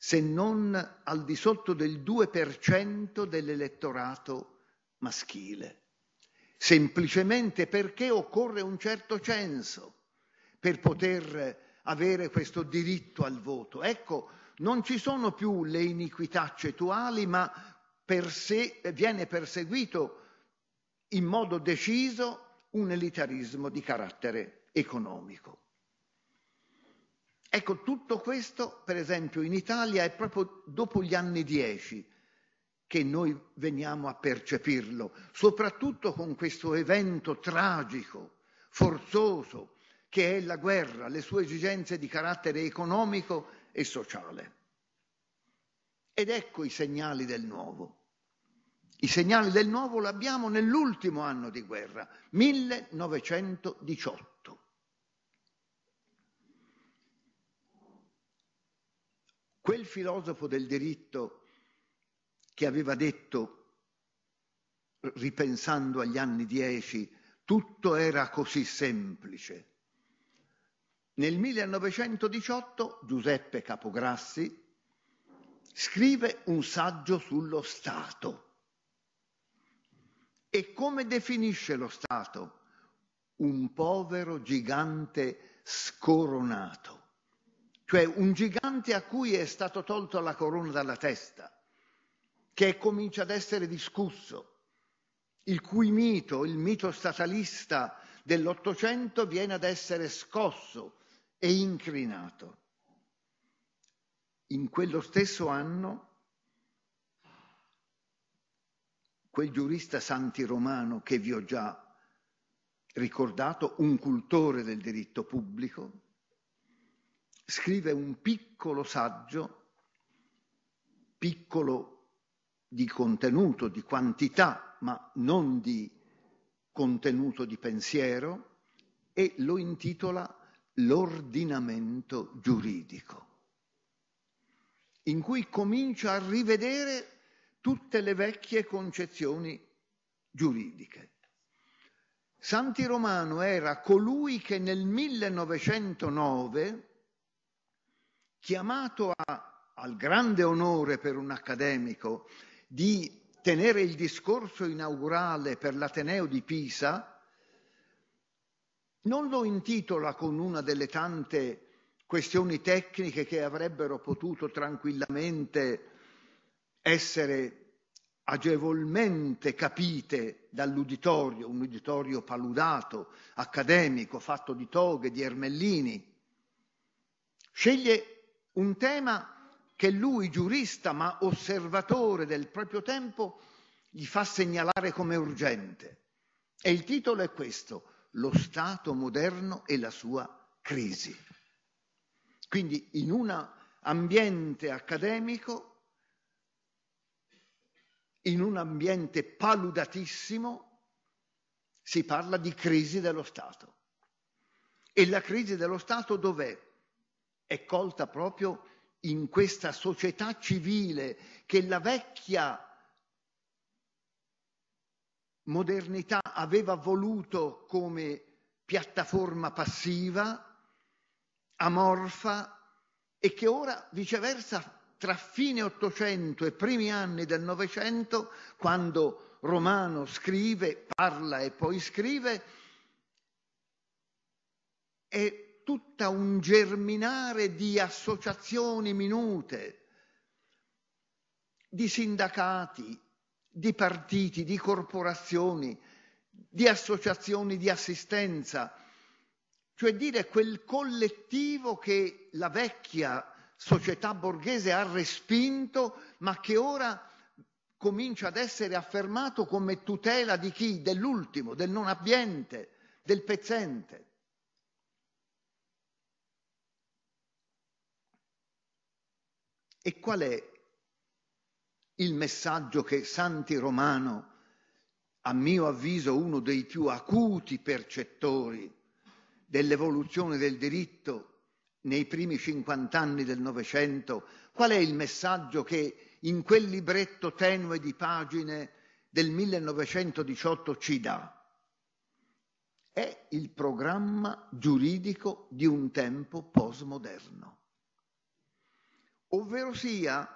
se non al di sotto del 2% dell'elettorato maschile, semplicemente perché occorre un certo censo per poter avere questo diritto al voto. Ecco, non ci sono più le iniquità accetuali, ma per viene perseguito in modo deciso un elitarismo di carattere economico. Ecco, tutto questo, per esempio, in Italia è proprio dopo gli anni dieci che noi veniamo a percepirlo, soprattutto con questo evento tragico, forzoso, che è la guerra, le sue esigenze di carattere economico e sociale. Ed ecco i segnali del nuovo. I segnali del nuovo l'abbiamo nell'ultimo anno di guerra, 1918. quel filosofo del diritto che aveva detto, ripensando agli anni dieci, tutto era così semplice. Nel 1918 Giuseppe Capograssi scrive un saggio sullo Stato. E come definisce lo Stato? Un povero gigante scoronato cioè un gigante a cui è stato tolto la corona dalla testa, che comincia ad essere discusso, il cui mito, il mito statalista dell'Ottocento, viene ad essere scosso e incrinato. In quello stesso anno quel giurista santi romano che vi ho già ricordato, un cultore del diritto pubblico, scrive un piccolo saggio, piccolo di contenuto, di quantità, ma non di contenuto di pensiero, e lo intitola L'ordinamento giuridico, in cui comincia a rivedere tutte le vecchie concezioni giuridiche. Santi Romano era colui che nel 1909 chiamato a, al grande onore per un accademico di tenere il discorso inaugurale per l'Ateneo di Pisa, non lo intitola con una delle tante questioni tecniche che avrebbero potuto tranquillamente essere agevolmente capite dall'uditorio, un uditorio paludato, accademico, fatto di toghe, di ermellini. Sceglie un tema che lui, giurista ma osservatore del proprio tempo, gli fa segnalare come urgente. E il titolo è questo, Lo Stato moderno e la sua crisi. Quindi in un ambiente accademico, in un ambiente paludatissimo, si parla di crisi dello Stato. E la crisi dello Stato dov'è? è colta proprio in questa società civile che la vecchia modernità aveva voluto come piattaforma passiva, amorfa e che ora viceversa tra fine Ottocento e primi anni del Novecento, quando Romano scrive, parla e poi scrive, è tutto un germinare di associazioni minute, di sindacati, di partiti, di corporazioni, di associazioni di assistenza, cioè dire quel collettivo che la vecchia società borghese ha respinto, ma che ora comincia ad essere affermato come tutela di chi? Dell'ultimo, del non abbiente, del pezzente. E qual è il messaggio che Santi Romano, a mio avviso uno dei più acuti percettori dell'evoluzione del diritto nei primi 50 anni del Novecento, qual è il messaggio che in quel libretto tenue di pagine del 1918 ci dà? È il programma giuridico di un tempo postmoderno ovvero sia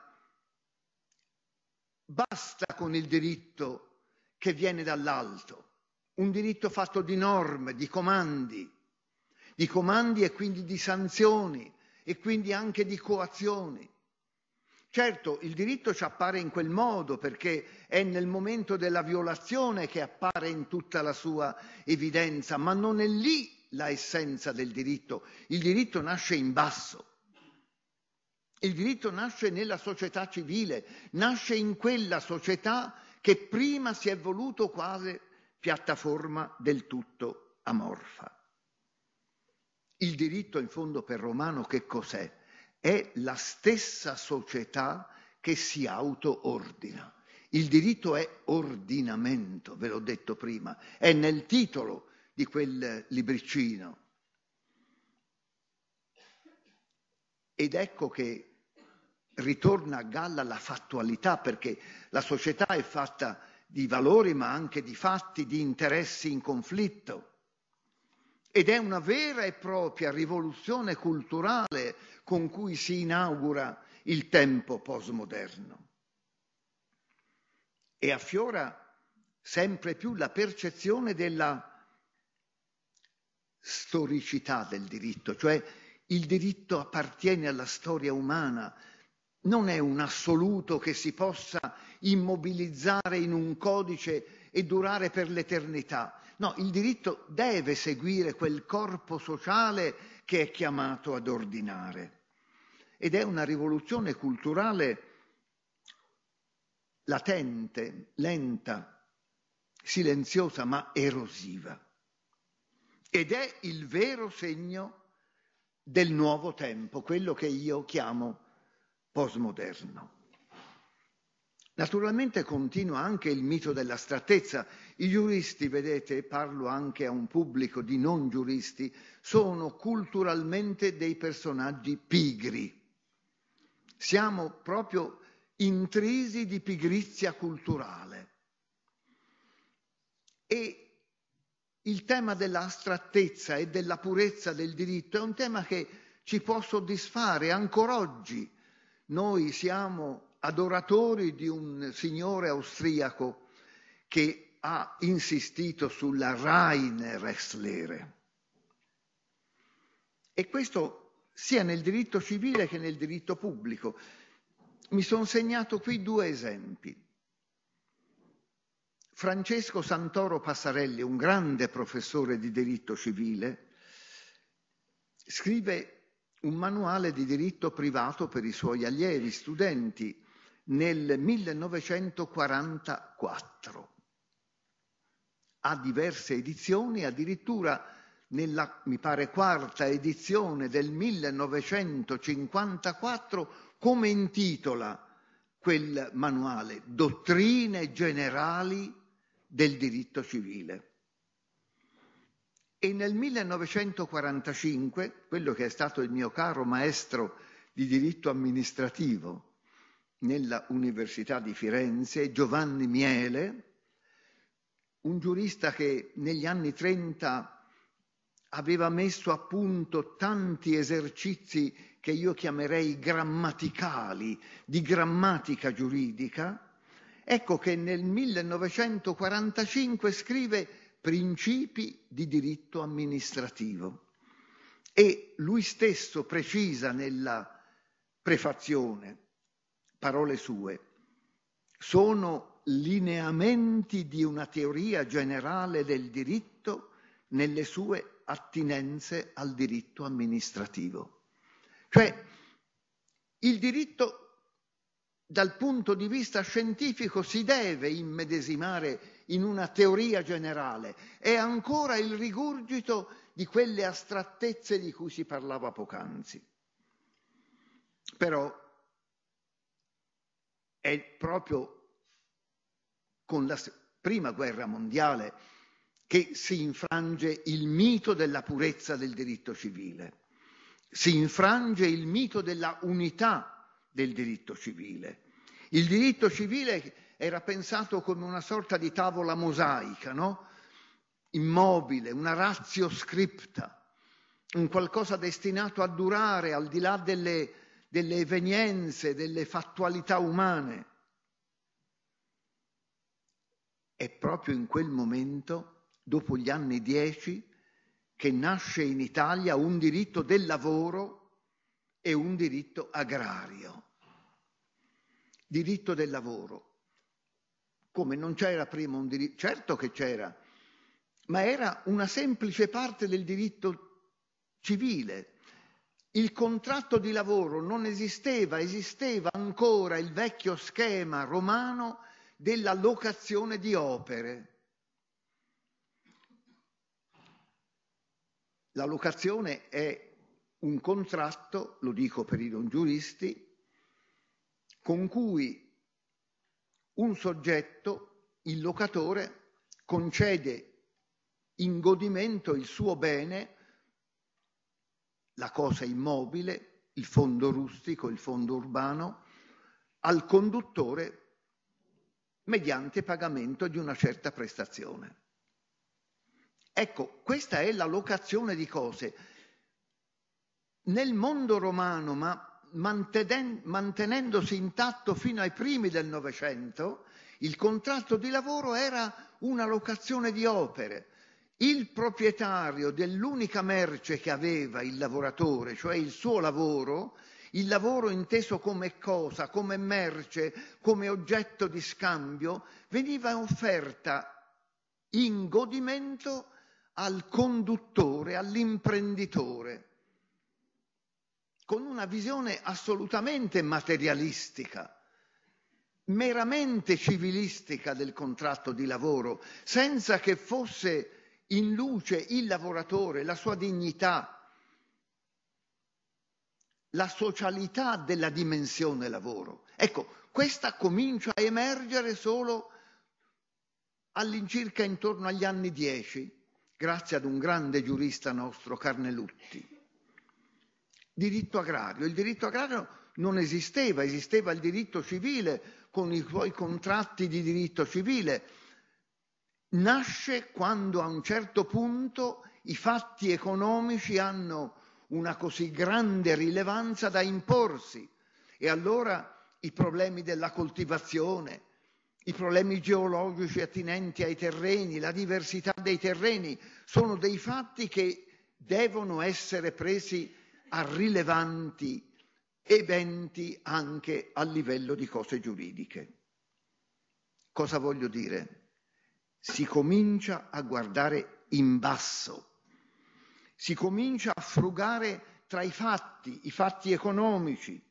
basta con il diritto che viene dall'alto, un diritto fatto di norme, di comandi, di comandi e quindi di sanzioni e quindi anche di coazioni. Certo, il diritto ci appare in quel modo perché è nel momento della violazione che appare in tutta la sua evidenza, ma non è lì la essenza del diritto. Il diritto nasce in basso. Il diritto nasce nella società civile, nasce in quella società che prima si è voluto quasi piattaforma del tutto amorfa. Il diritto in fondo per Romano che cos'è? È la stessa società che si auto-ordina. Il diritto è ordinamento, ve l'ho detto prima, è nel titolo di quel libricino. Ed ecco che ritorna a galla la fattualità perché la società è fatta di valori ma anche di fatti, di interessi in conflitto. Ed è una vera e propria rivoluzione culturale con cui si inaugura il tempo postmoderno. E affiora sempre più la percezione della storicità del diritto, cioè il diritto appartiene alla storia umana, non è un assoluto che si possa immobilizzare in un codice e durare per l'eternità. No, il diritto deve seguire quel corpo sociale che è chiamato ad ordinare. Ed è una rivoluzione culturale latente, lenta, silenziosa ma erosiva. Ed è il vero segno del nuovo tempo, quello che io chiamo postmoderno. Naturalmente continua anche il mito dell'astrattezza. I giuristi, vedete, parlo anche a un pubblico di non giuristi, sono culturalmente dei personaggi pigri. Siamo proprio intrisi di pigrizia culturale. E il tema dell'astrattezza e della purezza del diritto è un tema che ci può soddisfare ancora oggi noi siamo adoratori di un signore austriaco che ha insistito sulla Reinerslehre. E questo sia nel diritto civile che nel diritto pubblico. Mi sono segnato qui due esempi. Francesco Santoro Passarelli, un grande professore di diritto civile, scrive un manuale di diritto privato per i suoi allievi, studenti, nel 1944. Ha diverse edizioni, addirittura nella, mi pare, quarta edizione del 1954, come intitola quel manuale? Dottrine generali del diritto civile e nel 1945, quello che è stato il mio caro maestro di diritto amministrativo nella Università di Firenze, Giovanni Miele, un giurista che negli anni 30 aveva messo a punto tanti esercizi che io chiamerei grammaticali, di grammatica giuridica, ecco che nel 1945 scrive principi di diritto amministrativo. E lui stesso precisa nella prefazione, parole sue, sono lineamenti di una teoria generale del diritto nelle sue attinenze al diritto amministrativo. Cioè, il diritto dal punto di vista scientifico si deve immedesimare in una teoria generale, è ancora il rigurgito di quelle astrattezze di cui si parlava poc'anzi. Però è proprio con la prima guerra mondiale che si infrange il mito della purezza del diritto civile, si infrange il mito della unità del diritto civile. Il diritto civile era pensato come una sorta di tavola mosaica, no? immobile, una razio scripta, un qualcosa destinato a durare al di là delle, delle evenienze, delle fattualità umane. È proprio in quel momento, dopo gli anni dieci, che nasce in Italia un diritto del lavoro e un diritto agrario. Diritto del lavoro come non c'era prima un diritto? Certo che c'era, ma era una semplice parte del diritto civile. Il contratto di lavoro non esisteva, esisteva ancora il vecchio schema romano della locazione di opere. La locazione è un contratto, lo dico per i non giuristi, con cui un soggetto, il locatore, concede in godimento il suo bene, la cosa immobile, il fondo rustico, il fondo urbano, al conduttore mediante pagamento di una certa prestazione. Ecco, questa è la locazione di cose. Nel mondo romano, ma mantenendosi intatto fino ai primi del Novecento, il contratto di lavoro era una locazione di opere. Il proprietario dell'unica merce che aveva il lavoratore, cioè il suo lavoro, il lavoro inteso come cosa, come merce, come oggetto di scambio, veniva offerta in godimento al conduttore, all'imprenditore con una visione assolutamente materialistica, meramente civilistica del contratto di lavoro, senza che fosse in luce il lavoratore, la sua dignità, la socialità della dimensione lavoro. Ecco, questa comincia a emergere solo all'incirca intorno agli anni dieci, grazie ad un grande giurista nostro, Carnelutti diritto agrario. Il diritto agrario non esisteva, esisteva il diritto civile con i suoi contratti di diritto civile. Nasce quando a un certo punto i fatti economici hanno una così grande rilevanza da imporsi e allora i problemi della coltivazione, i problemi geologici attinenti ai terreni, la diversità dei terreni, sono dei fatti che devono essere presi a rilevanti eventi anche a livello di cose giuridiche. Cosa voglio dire? Si comincia a guardare in basso, si comincia a frugare tra i fatti, i fatti economici,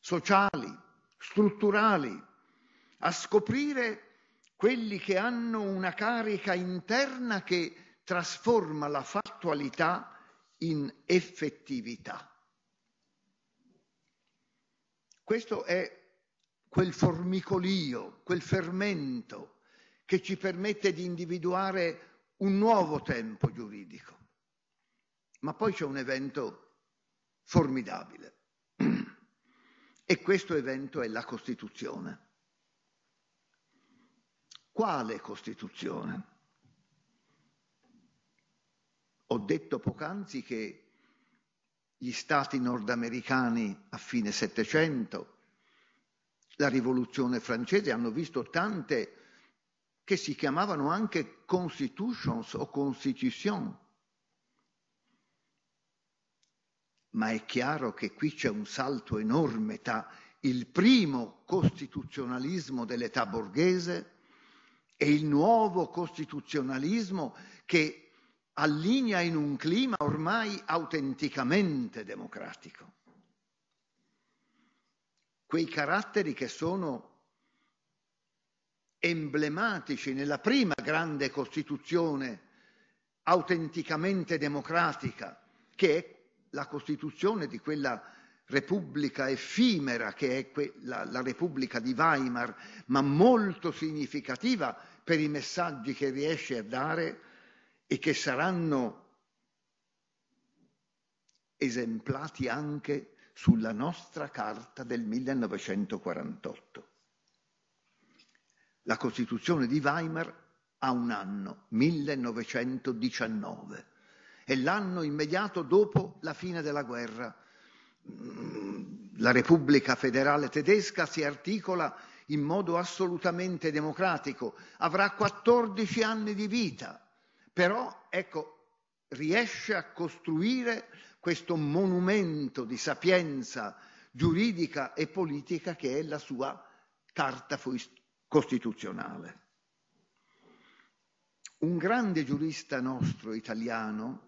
sociali, strutturali, a scoprire quelli che hanno una carica interna che trasforma la fattualità in effettività. Questo è quel formicolio, quel fermento che ci permette di individuare un nuovo tempo giuridico. Ma poi c'è un evento formidabile e questo evento è la Costituzione. Quale Costituzione? Ho detto poc'anzi che gli stati nordamericani a fine Settecento, la rivoluzione francese hanno visto tante che si chiamavano anche constitutions o constitution. Ma è chiaro che qui c'è un salto enorme tra il primo costituzionalismo dell'età borghese e il nuovo costituzionalismo che allinea in un clima ormai autenticamente democratico. Quei caratteri che sono emblematici nella prima grande Costituzione autenticamente democratica, che è la Costituzione di quella Repubblica effimera che è que- la, la Repubblica di Weimar, ma molto significativa per i messaggi che riesce a dare e che saranno esemplati anche sulla nostra carta del 1948. La Costituzione di Weimar ha un anno, 1919, è l'anno immediato dopo la fine della guerra. La Repubblica federale tedesca si articola in modo assolutamente democratico, avrà 14 anni di vita però ecco, riesce a costruire questo monumento di sapienza giuridica e politica che è la sua carta costituzionale. Un grande giurista nostro italiano,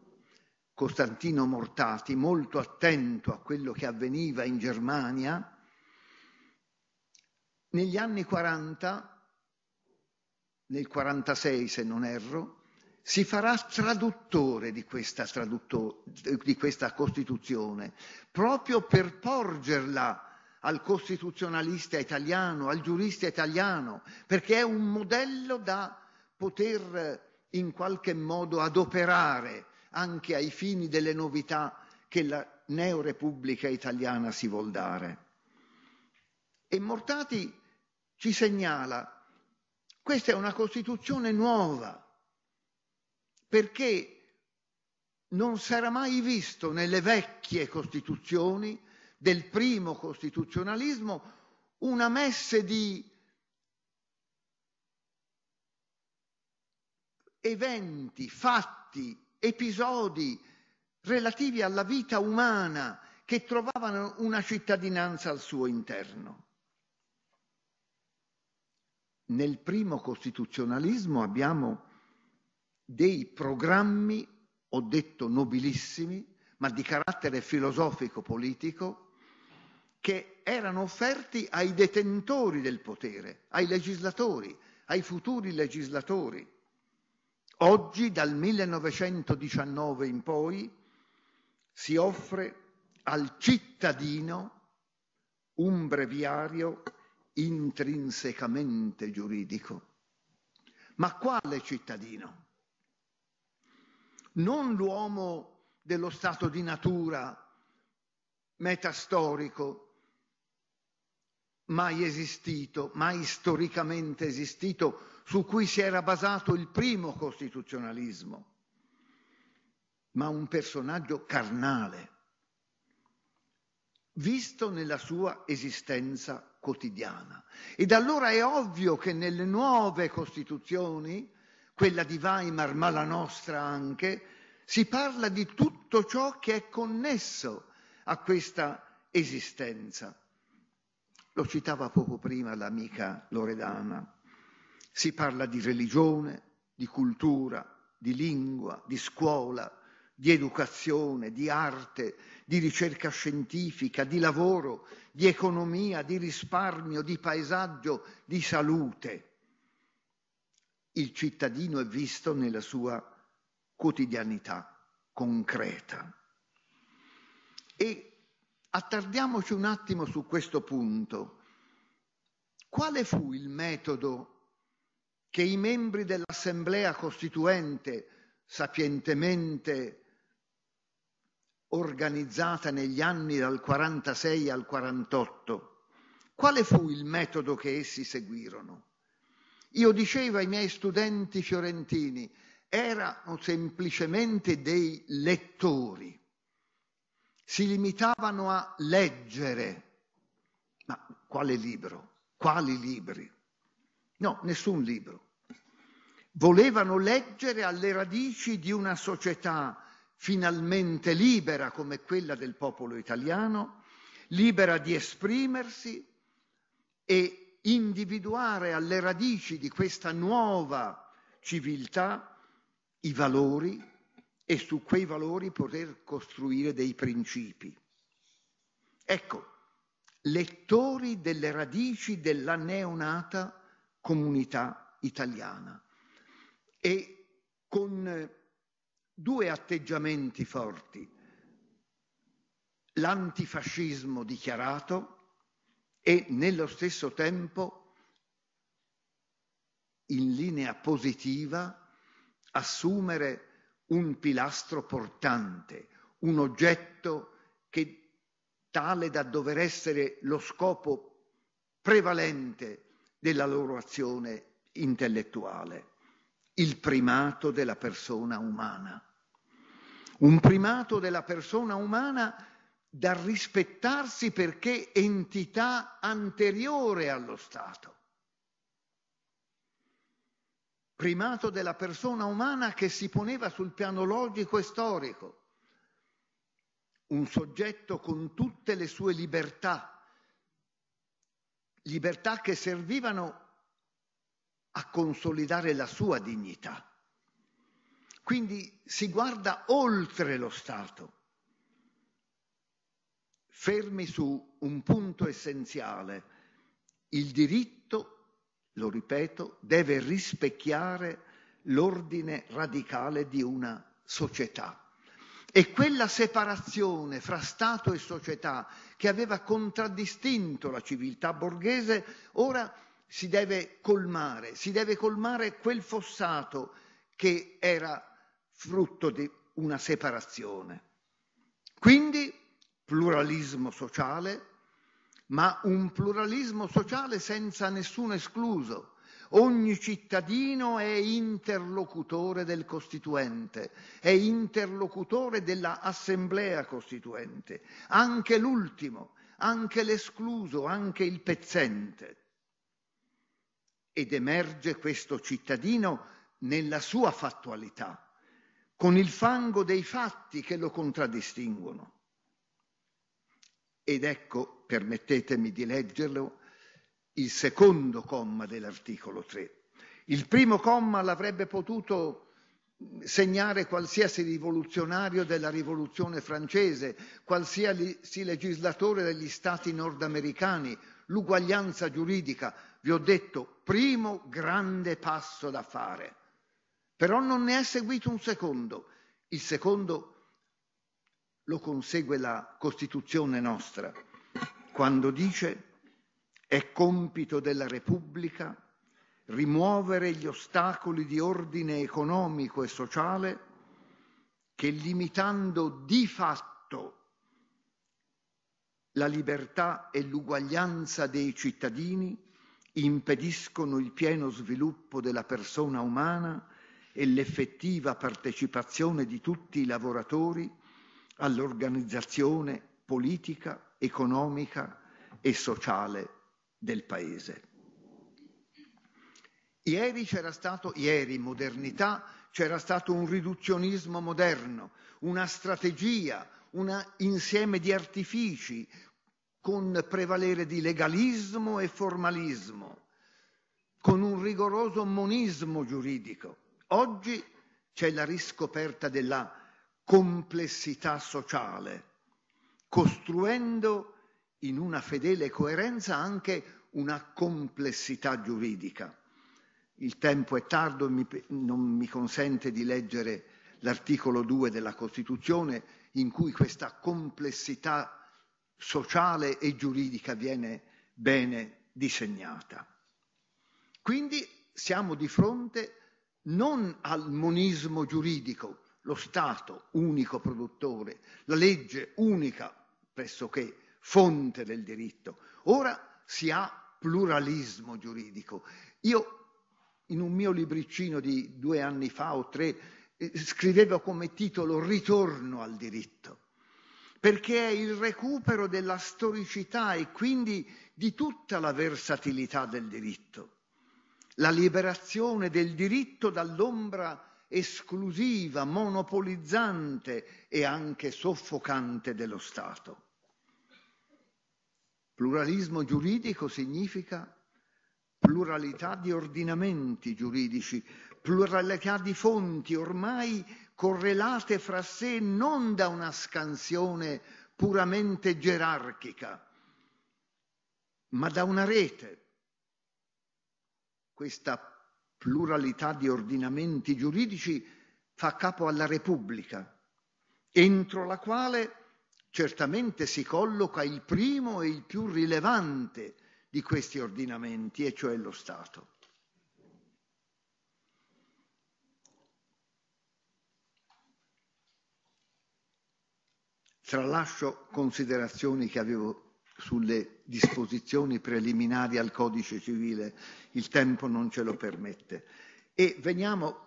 Costantino Mortati, molto attento a quello che avveniva in Germania, negli anni 40, nel 46 se non erro, si farà traduttore di questa, tradutto, di questa, Costituzione, proprio per porgerla al costituzionalista italiano, al giurista italiano, perché è un modello da poter eh, in qualche modo adoperare anche ai fini delle novità che la neoRepubblica italiana si vuol dare. E Mortati ci segnala, questa è una Costituzione nuova, perché non sarà mai visto nelle vecchie costituzioni del primo costituzionalismo una messe di eventi, fatti, episodi relativi alla vita umana che trovavano una cittadinanza al suo interno. Nel primo costituzionalismo abbiamo dei programmi, ho detto nobilissimi, ma di carattere filosofico-politico, che erano offerti ai detentori del potere, ai legislatori, ai futuri legislatori. Oggi, dal 1919 in poi, si offre al cittadino un breviario intrinsecamente giuridico. Ma quale cittadino? non l'uomo dello stato di natura metastorico, mai esistito, mai storicamente esistito, su cui si era basato il primo costituzionalismo, ma un personaggio carnale, visto nella sua esistenza quotidiana. Ed allora è ovvio che nelle nuove costituzioni quella di Weimar, ma la nostra anche, si parla di tutto ciò che è connesso a questa esistenza. Lo citava poco prima l'amica Loredana. Si parla di religione, di cultura, di lingua, di scuola, di educazione, di arte, di ricerca scientifica, di lavoro, di economia, di risparmio, di paesaggio, di salute il cittadino è visto nella sua quotidianità concreta. E attardiamoci un attimo su questo punto. Quale fu il metodo che i membri dell'Assemblea Costituente, sapientemente organizzata negli anni dal 46 al 48, quale fu il metodo che essi seguirono? Io dicevo ai miei studenti fiorentini, erano semplicemente dei lettori, si limitavano a leggere. Ma quale libro? Quali libri? No, nessun libro. Volevano leggere alle radici di una società finalmente libera come quella del popolo italiano, libera di esprimersi e individuare alle radici di questa nuova civiltà i valori e su quei valori poter costruire dei principi. Ecco, lettori delle radici della neonata comunità italiana e con due atteggiamenti forti, l'antifascismo dichiarato, e nello stesso tempo in linea positiva assumere un pilastro portante, un oggetto che tale da dover essere lo scopo prevalente della loro azione intellettuale, il primato della persona umana. Un primato della persona umana da rispettarsi perché entità anteriore allo Stato. Primato della persona umana che si poneva sul piano logico e storico, un soggetto con tutte le sue libertà, libertà che servivano a consolidare la sua dignità. Quindi si guarda oltre lo Stato fermi su un punto essenziale. Il diritto, lo ripeto, deve rispecchiare l'ordine radicale di una società. E quella separazione fra Stato e società che aveva contraddistinto la civiltà borghese, ora si deve colmare, si deve colmare quel fossato che era frutto di una separazione. Quindi pluralismo sociale, ma un pluralismo sociale senza nessuno escluso. Ogni cittadino è interlocutore del Costituente, è interlocutore dell'Assemblea Costituente, anche l'ultimo, anche l'escluso, anche il pezzente. Ed emerge questo cittadino nella sua fattualità, con il fango dei fatti che lo contraddistinguono. Ed ecco, permettetemi di leggerlo, il secondo comma dell'articolo 3. Il primo comma l'avrebbe potuto segnare qualsiasi rivoluzionario della rivoluzione francese, qualsiasi legislatore degli stati nordamericani, l'uguaglianza giuridica, vi ho detto, primo grande passo da fare. Però non ne è seguito un secondo. Il secondo lo consegue la Costituzione nostra, quando dice è compito della Repubblica rimuovere gli ostacoli di ordine economico e sociale che limitando di fatto la libertà e l'uguaglianza dei cittadini impediscono il pieno sviluppo della persona umana e l'effettiva partecipazione di tutti i lavoratori all'organizzazione politica, economica e sociale del Paese. Ieri c'era stato, ieri modernità, c'era stato un riduzionismo moderno, una strategia, un insieme di artifici con prevalere di legalismo e formalismo, con un rigoroso monismo giuridico. Oggi c'è la riscoperta della complessità sociale, costruendo in una fedele coerenza anche una complessità giuridica. Il tempo è tardo e non mi consente di leggere l'articolo 2 della Costituzione in cui questa complessità sociale e giuridica viene bene disegnata. Quindi siamo di fronte non al monismo giuridico, lo Stato unico produttore, la legge unica pressoché fonte del diritto. Ora si ha pluralismo giuridico. Io in un mio libricino di due anni fa o tre eh, scrivevo come titolo Ritorno al diritto, perché è il recupero della storicità e quindi di tutta la versatilità del diritto, la liberazione del diritto dall'ombra esclusiva, monopolizzante e anche soffocante dello Stato. Pluralismo giuridico significa pluralità di ordinamenti giuridici, pluralità di fonti ormai correlate fra sé non da una scansione puramente gerarchica, ma da una rete. Questa pluralità di ordinamenti giuridici fa capo alla Repubblica, entro la quale certamente si colloca il primo e il più rilevante di questi ordinamenti, e cioè lo Stato. Tralascio considerazioni che avevo sulle disposizioni preliminari al codice civile, il tempo non ce lo permette. E veniamo,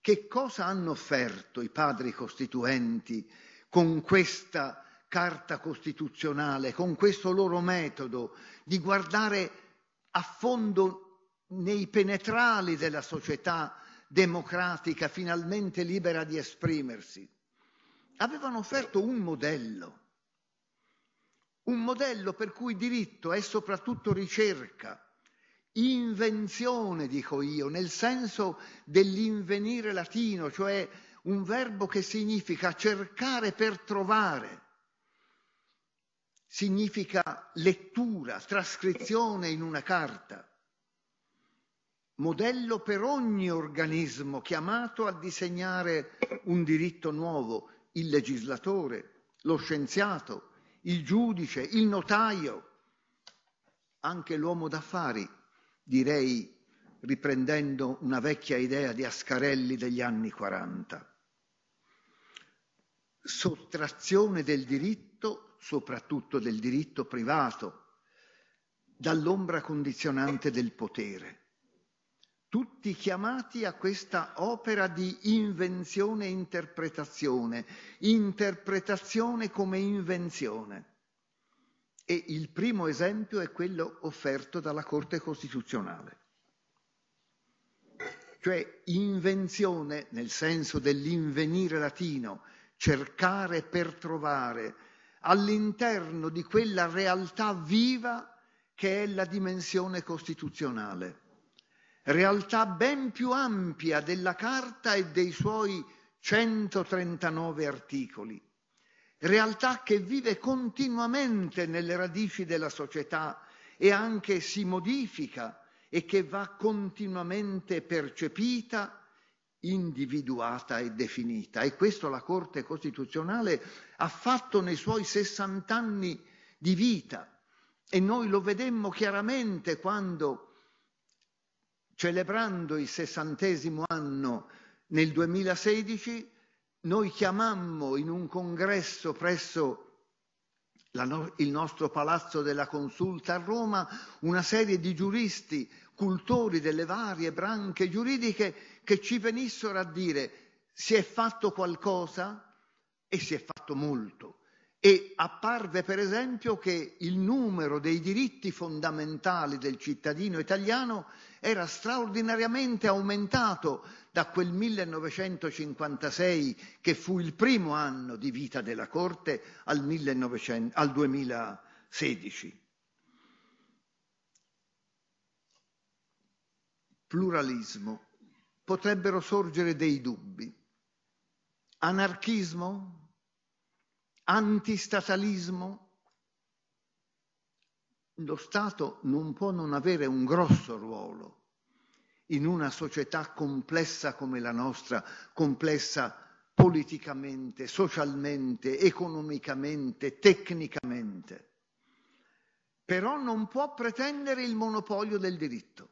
che cosa hanno offerto i padri costituenti con questa carta costituzionale, con questo loro metodo di guardare a fondo nei penetrali della società democratica finalmente libera di esprimersi? Avevano offerto un modello un modello per cui diritto è soprattutto ricerca, invenzione, dico io, nel senso dell'invenire latino, cioè un verbo che significa cercare per trovare, significa lettura, trascrizione in una carta, modello per ogni organismo chiamato a disegnare un diritto nuovo, il legislatore, lo scienziato, il giudice, il notaio, anche l'uomo d'affari, direi riprendendo una vecchia idea di Ascarelli degli anni 40. Sottrazione del diritto, soprattutto del diritto privato, dall'ombra condizionante del potere tutti chiamati a questa opera di invenzione e interpretazione, interpretazione come invenzione. E il primo esempio è quello offerto dalla Corte Costituzionale. Cioè invenzione nel senso dell'invenire latino, cercare per trovare all'interno di quella realtà viva che è la dimensione costituzionale realtà ben più ampia della Carta e dei suoi 139 articoli, realtà che vive continuamente nelle radici della società e anche si modifica e che va continuamente percepita, individuata e definita. E questo la Corte Costituzionale ha fatto nei suoi 60 anni di vita. E noi lo vedemmo chiaramente quando celebrando il sessantesimo anno nel 2016, noi chiamammo in un congresso presso no il nostro Palazzo della Consulta a Roma una serie di giuristi, cultori delle varie branche giuridiche che ci venissero a dire si è fatto qualcosa e si è fatto molto e apparve per esempio che il numero dei diritti fondamentali del cittadino italiano era straordinariamente aumentato da quel 1956 che fu il primo anno di vita della Corte al, 1900, al 2016. Pluralismo. Potrebbero sorgere dei dubbi. Anarchismo? antistatalismo, lo Stato non può non avere un grosso ruolo in una società complessa come la nostra, complessa politicamente, socialmente, economicamente, tecnicamente. Però non può pretendere il monopolio del diritto.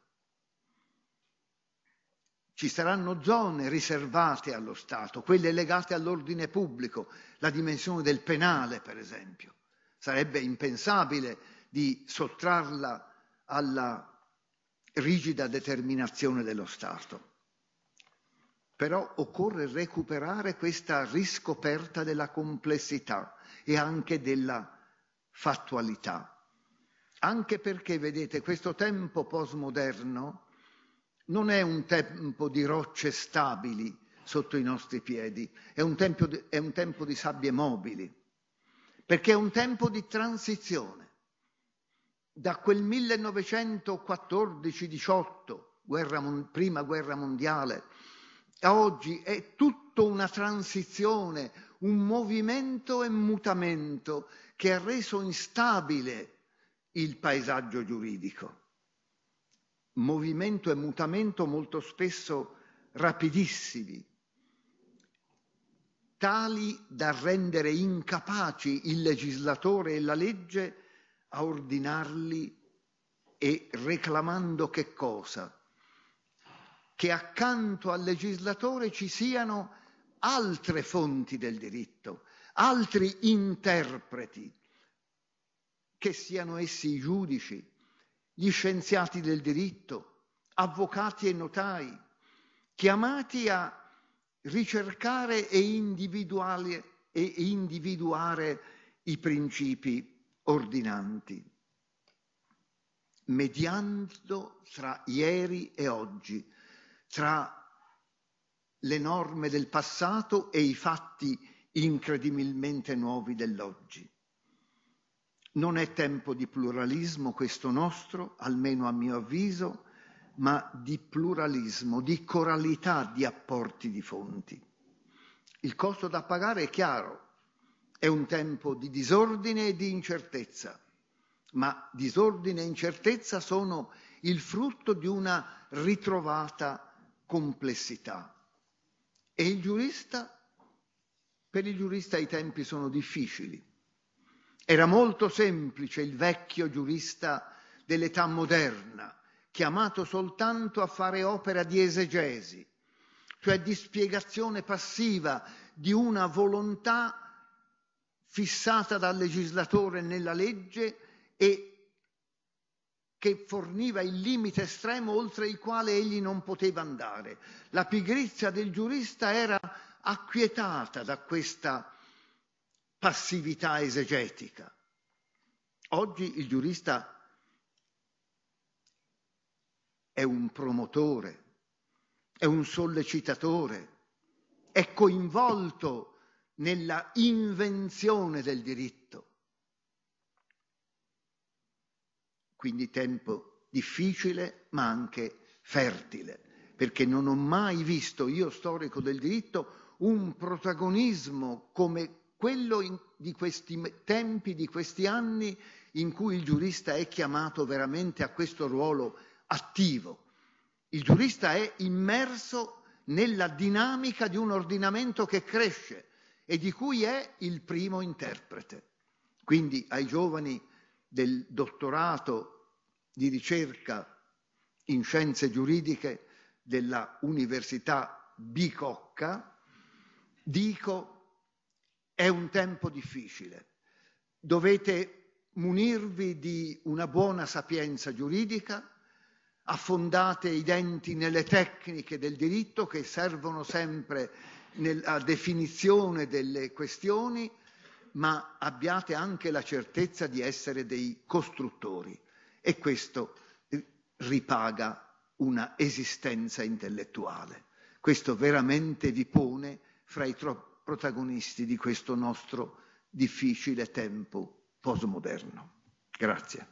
Ci saranno zone riservate allo Stato, quelle legate all'ordine pubblico, la dimensione del penale per esempio. Sarebbe impensabile di sottrarla alla rigida determinazione dello Stato. Però occorre recuperare questa riscoperta della complessità e anche della fattualità. Anche perché, vedete, questo tempo postmoderno non è un tempo di rocce stabili sotto i nostri piedi, è un, di, è un tempo di sabbie mobili, perché è un tempo di transizione. Da quel 1914-18, guerra, prima guerra mondiale, a oggi è tutta una transizione, un movimento e mutamento che ha reso instabile il paesaggio giuridico movimento e mutamento molto spesso rapidissimi, tali da rendere incapaci il legislatore e la legge a ordinarli e reclamando che cosa? Che accanto al legislatore ci siano altre fonti del diritto, altri interpreti, che siano essi i giudici, gli scienziati del diritto, avvocati e notai, chiamati a ricercare e individuare, e individuare i principi ordinanti, mediando tra ieri e oggi, tra le norme del passato e i fatti incredibilmente nuovi dell'oggi. Non è tempo di pluralismo questo nostro, almeno a mio avviso, ma di pluralismo, di coralità di apporti di fonti. Il costo da pagare è chiaro, è un tempo di disordine e di incertezza, ma disordine e incertezza sono il frutto di una ritrovata complessità. E il giurista, per il giurista i tempi sono difficili, era molto semplice il vecchio giurista dell'età moderna, chiamato soltanto a fare opera di esegesi, cioè di spiegazione passiva di una volontà fissata dal legislatore nella legge e che forniva il limite estremo oltre il quale egli non poteva andare. La pigrizia del giurista era acquietata da questa passività esegetica. Oggi il giurista è un promotore, è un sollecitatore, è coinvolto nella invenzione del diritto. Quindi tempo difficile ma anche fertile, perché non ho mai visto io storico del diritto un protagonismo come quello in, di questi tempi, di questi anni in cui il giurista è chiamato veramente a questo ruolo attivo. Il giurista è immerso nella dinamica di un ordinamento che cresce e di cui è il primo interprete. Quindi ai giovani del dottorato di ricerca in scienze giuridiche della Università Bicocca dico è un tempo difficile. Dovete munirvi di una buona sapienza giuridica, affondate i denti nelle tecniche del diritto che servono sempre nella definizione delle questioni, ma abbiate anche la certezza di essere dei costruttori e questo eh, ripaga una esistenza intellettuale. Questo veramente vi pone fra i troppi protagonisti di questo nostro difficile tempo postmoderno. Grazie.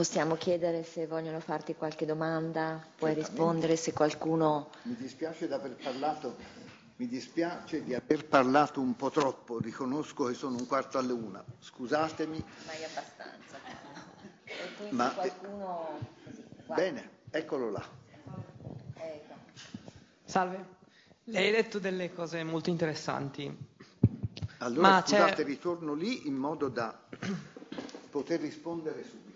possiamo chiedere se vogliono farti qualche domanda, puoi rispondere se qualcuno... Mi dispiace di aver parlato, mi dispiace di aver parlato un po' troppo, riconosco che sono un quarto alle una, scusatemi. Ma è abbastanza. <laughs> Ma, qualcuno... Così, bene, eccolo là. Ecco. Salve, lei ha detto delle cose molto interessanti. Allora, Ma scusate, c'è... ritorno lì in modo da poter rispondere subito.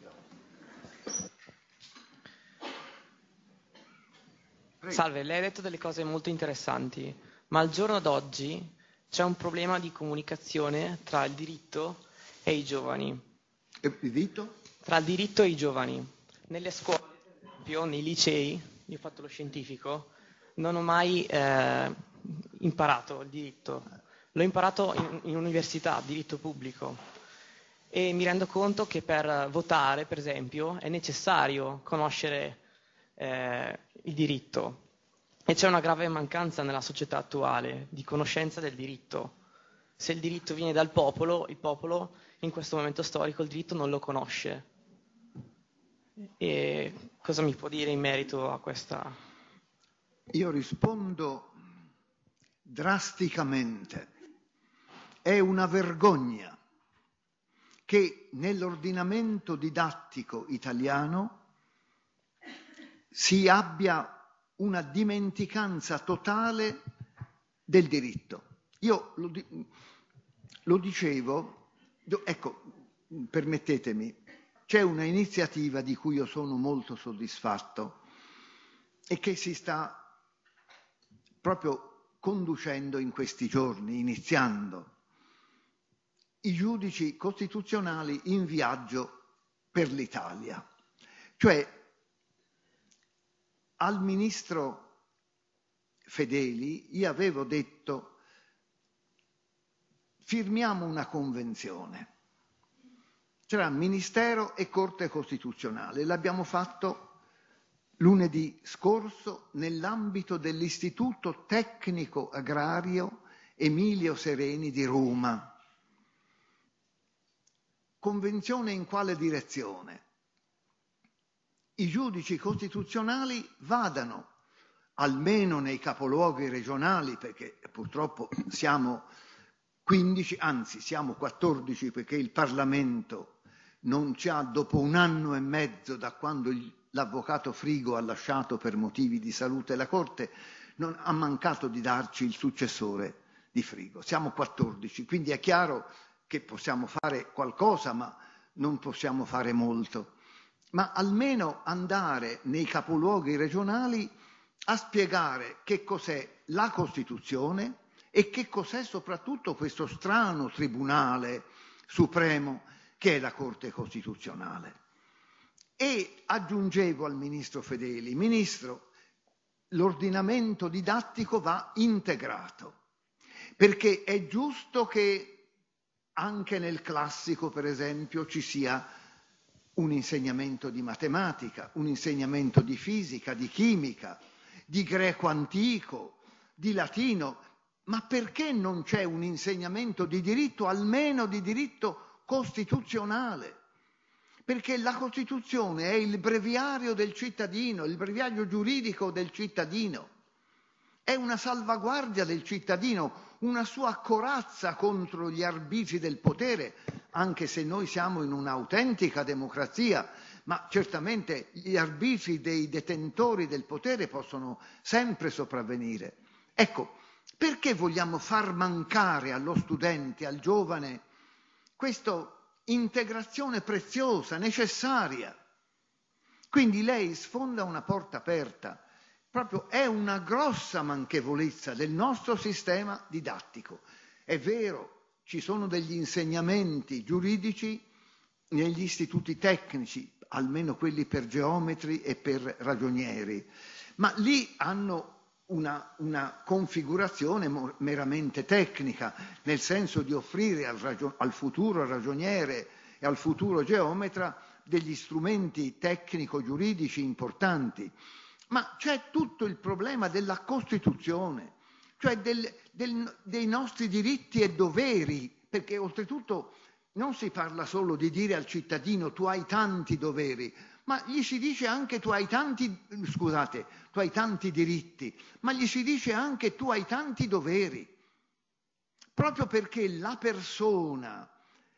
Salve, lei ha detto delle cose molto interessanti, ma al giorno d'oggi c'è un problema di comunicazione tra il diritto e i giovani. E il diritto? Tra il diritto e i giovani. Nelle scuole, per esempio, nei licei, io ho fatto lo scientifico, non ho mai eh, imparato il diritto. L'ho imparato in, in università, diritto pubblico e mi rendo conto che per votare, per esempio, è necessario conoscere eh, il diritto. E c'è una grave mancanza nella società attuale di conoscenza del diritto. Se il diritto viene dal popolo, il popolo in questo momento storico il diritto non lo conosce. E cosa mi può dire in merito a questa? Io rispondo drasticamente. È una vergogna che nell'ordinamento didattico italiano si abbia una dimenticanza totale del diritto. Io lo, di- lo dicevo, io, ecco, permettetemi, c'è una iniziativa di cui io sono molto soddisfatto e che si sta proprio conducendo in questi giorni, iniziando. I giudici costituzionali in viaggio per l'Italia. Cioè al ministro Fedeli io avevo detto firmiamo una convenzione tra Ministero e Corte Costituzionale. L'abbiamo fatto lunedì scorso nell'ambito dell'Istituto Tecnico Agrario Emilio Sereni di Roma. Convenzione in quale direzione? i giudici costituzionali vadano, almeno nei capoluoghi regionali, perché purtroppo siamo 15, anzi siamo 14 perché il Parlamento non ci ha, dopo un anno e mezzo da quando l'avvocato Frigo ha lasciato per motivi di salute la Corte, non ha mancato di darci il successore di Frigo. Siamo 14, quindi è chiaro che possiamo fare qualcosa, ma non possiamo fare molto ma almeno andare nei capoluoghi regionali a spiegare che cos'è la Costituzione e che cos'è soprattutto questo strano Tribunale Supremo che è la Corte Costituzionale. E aggiungevo al Ministro Fedeli, Ministro, l'ordinamento didattico va integrato, perché è giusto che anche nel classico, per esempio, ci sia un insegnamento di matematica, un insegnamento di fisica, di chimica, di greco antico, di latino, ma perché non c'è un insegnamento di diritto, almeno di diritto costituzionale? Perché la Costituzione è il breviario del cittadino, il breviario giuridico del cittadino, è una salvaguardia del cittadino, una sua corazza contro gli arbici del potere, anche se noi siamo in un'autentica democrazia, ma certamente gli arbici dei detentori del potere possono sempre sopravvenire. Ecco, perché vogliamo far mancare allo studente, al giovane, questa integrazione preziosa, necessaria? Quindi lei sfonda una porta aperta, proprio è una grossa manchevolezza del nostro sistema didattico. È vero, ci sono degli insegnamenti giuridici negli istituti tecnici, almeno quelli per geometri e per ragionieri, ma lì hanno una, una configurazione meramente tecnica, nel senso di offrire al, ragion- al futuro ragioniere e al futuro geometra degli strumenti tecnico-giuridici importanti ma c'è tutto il problema della Costituzione, cioè del, del, dei nostri diritti e doveri, perché oltretutto non si parla solo di dire al cittadino tu hai tanti doveri, ma gli si dice anche tu hai tanti, scusate, tu hai tanti diritti, ma gli si dice anche tu hai tanti doveri, proprio perché la persona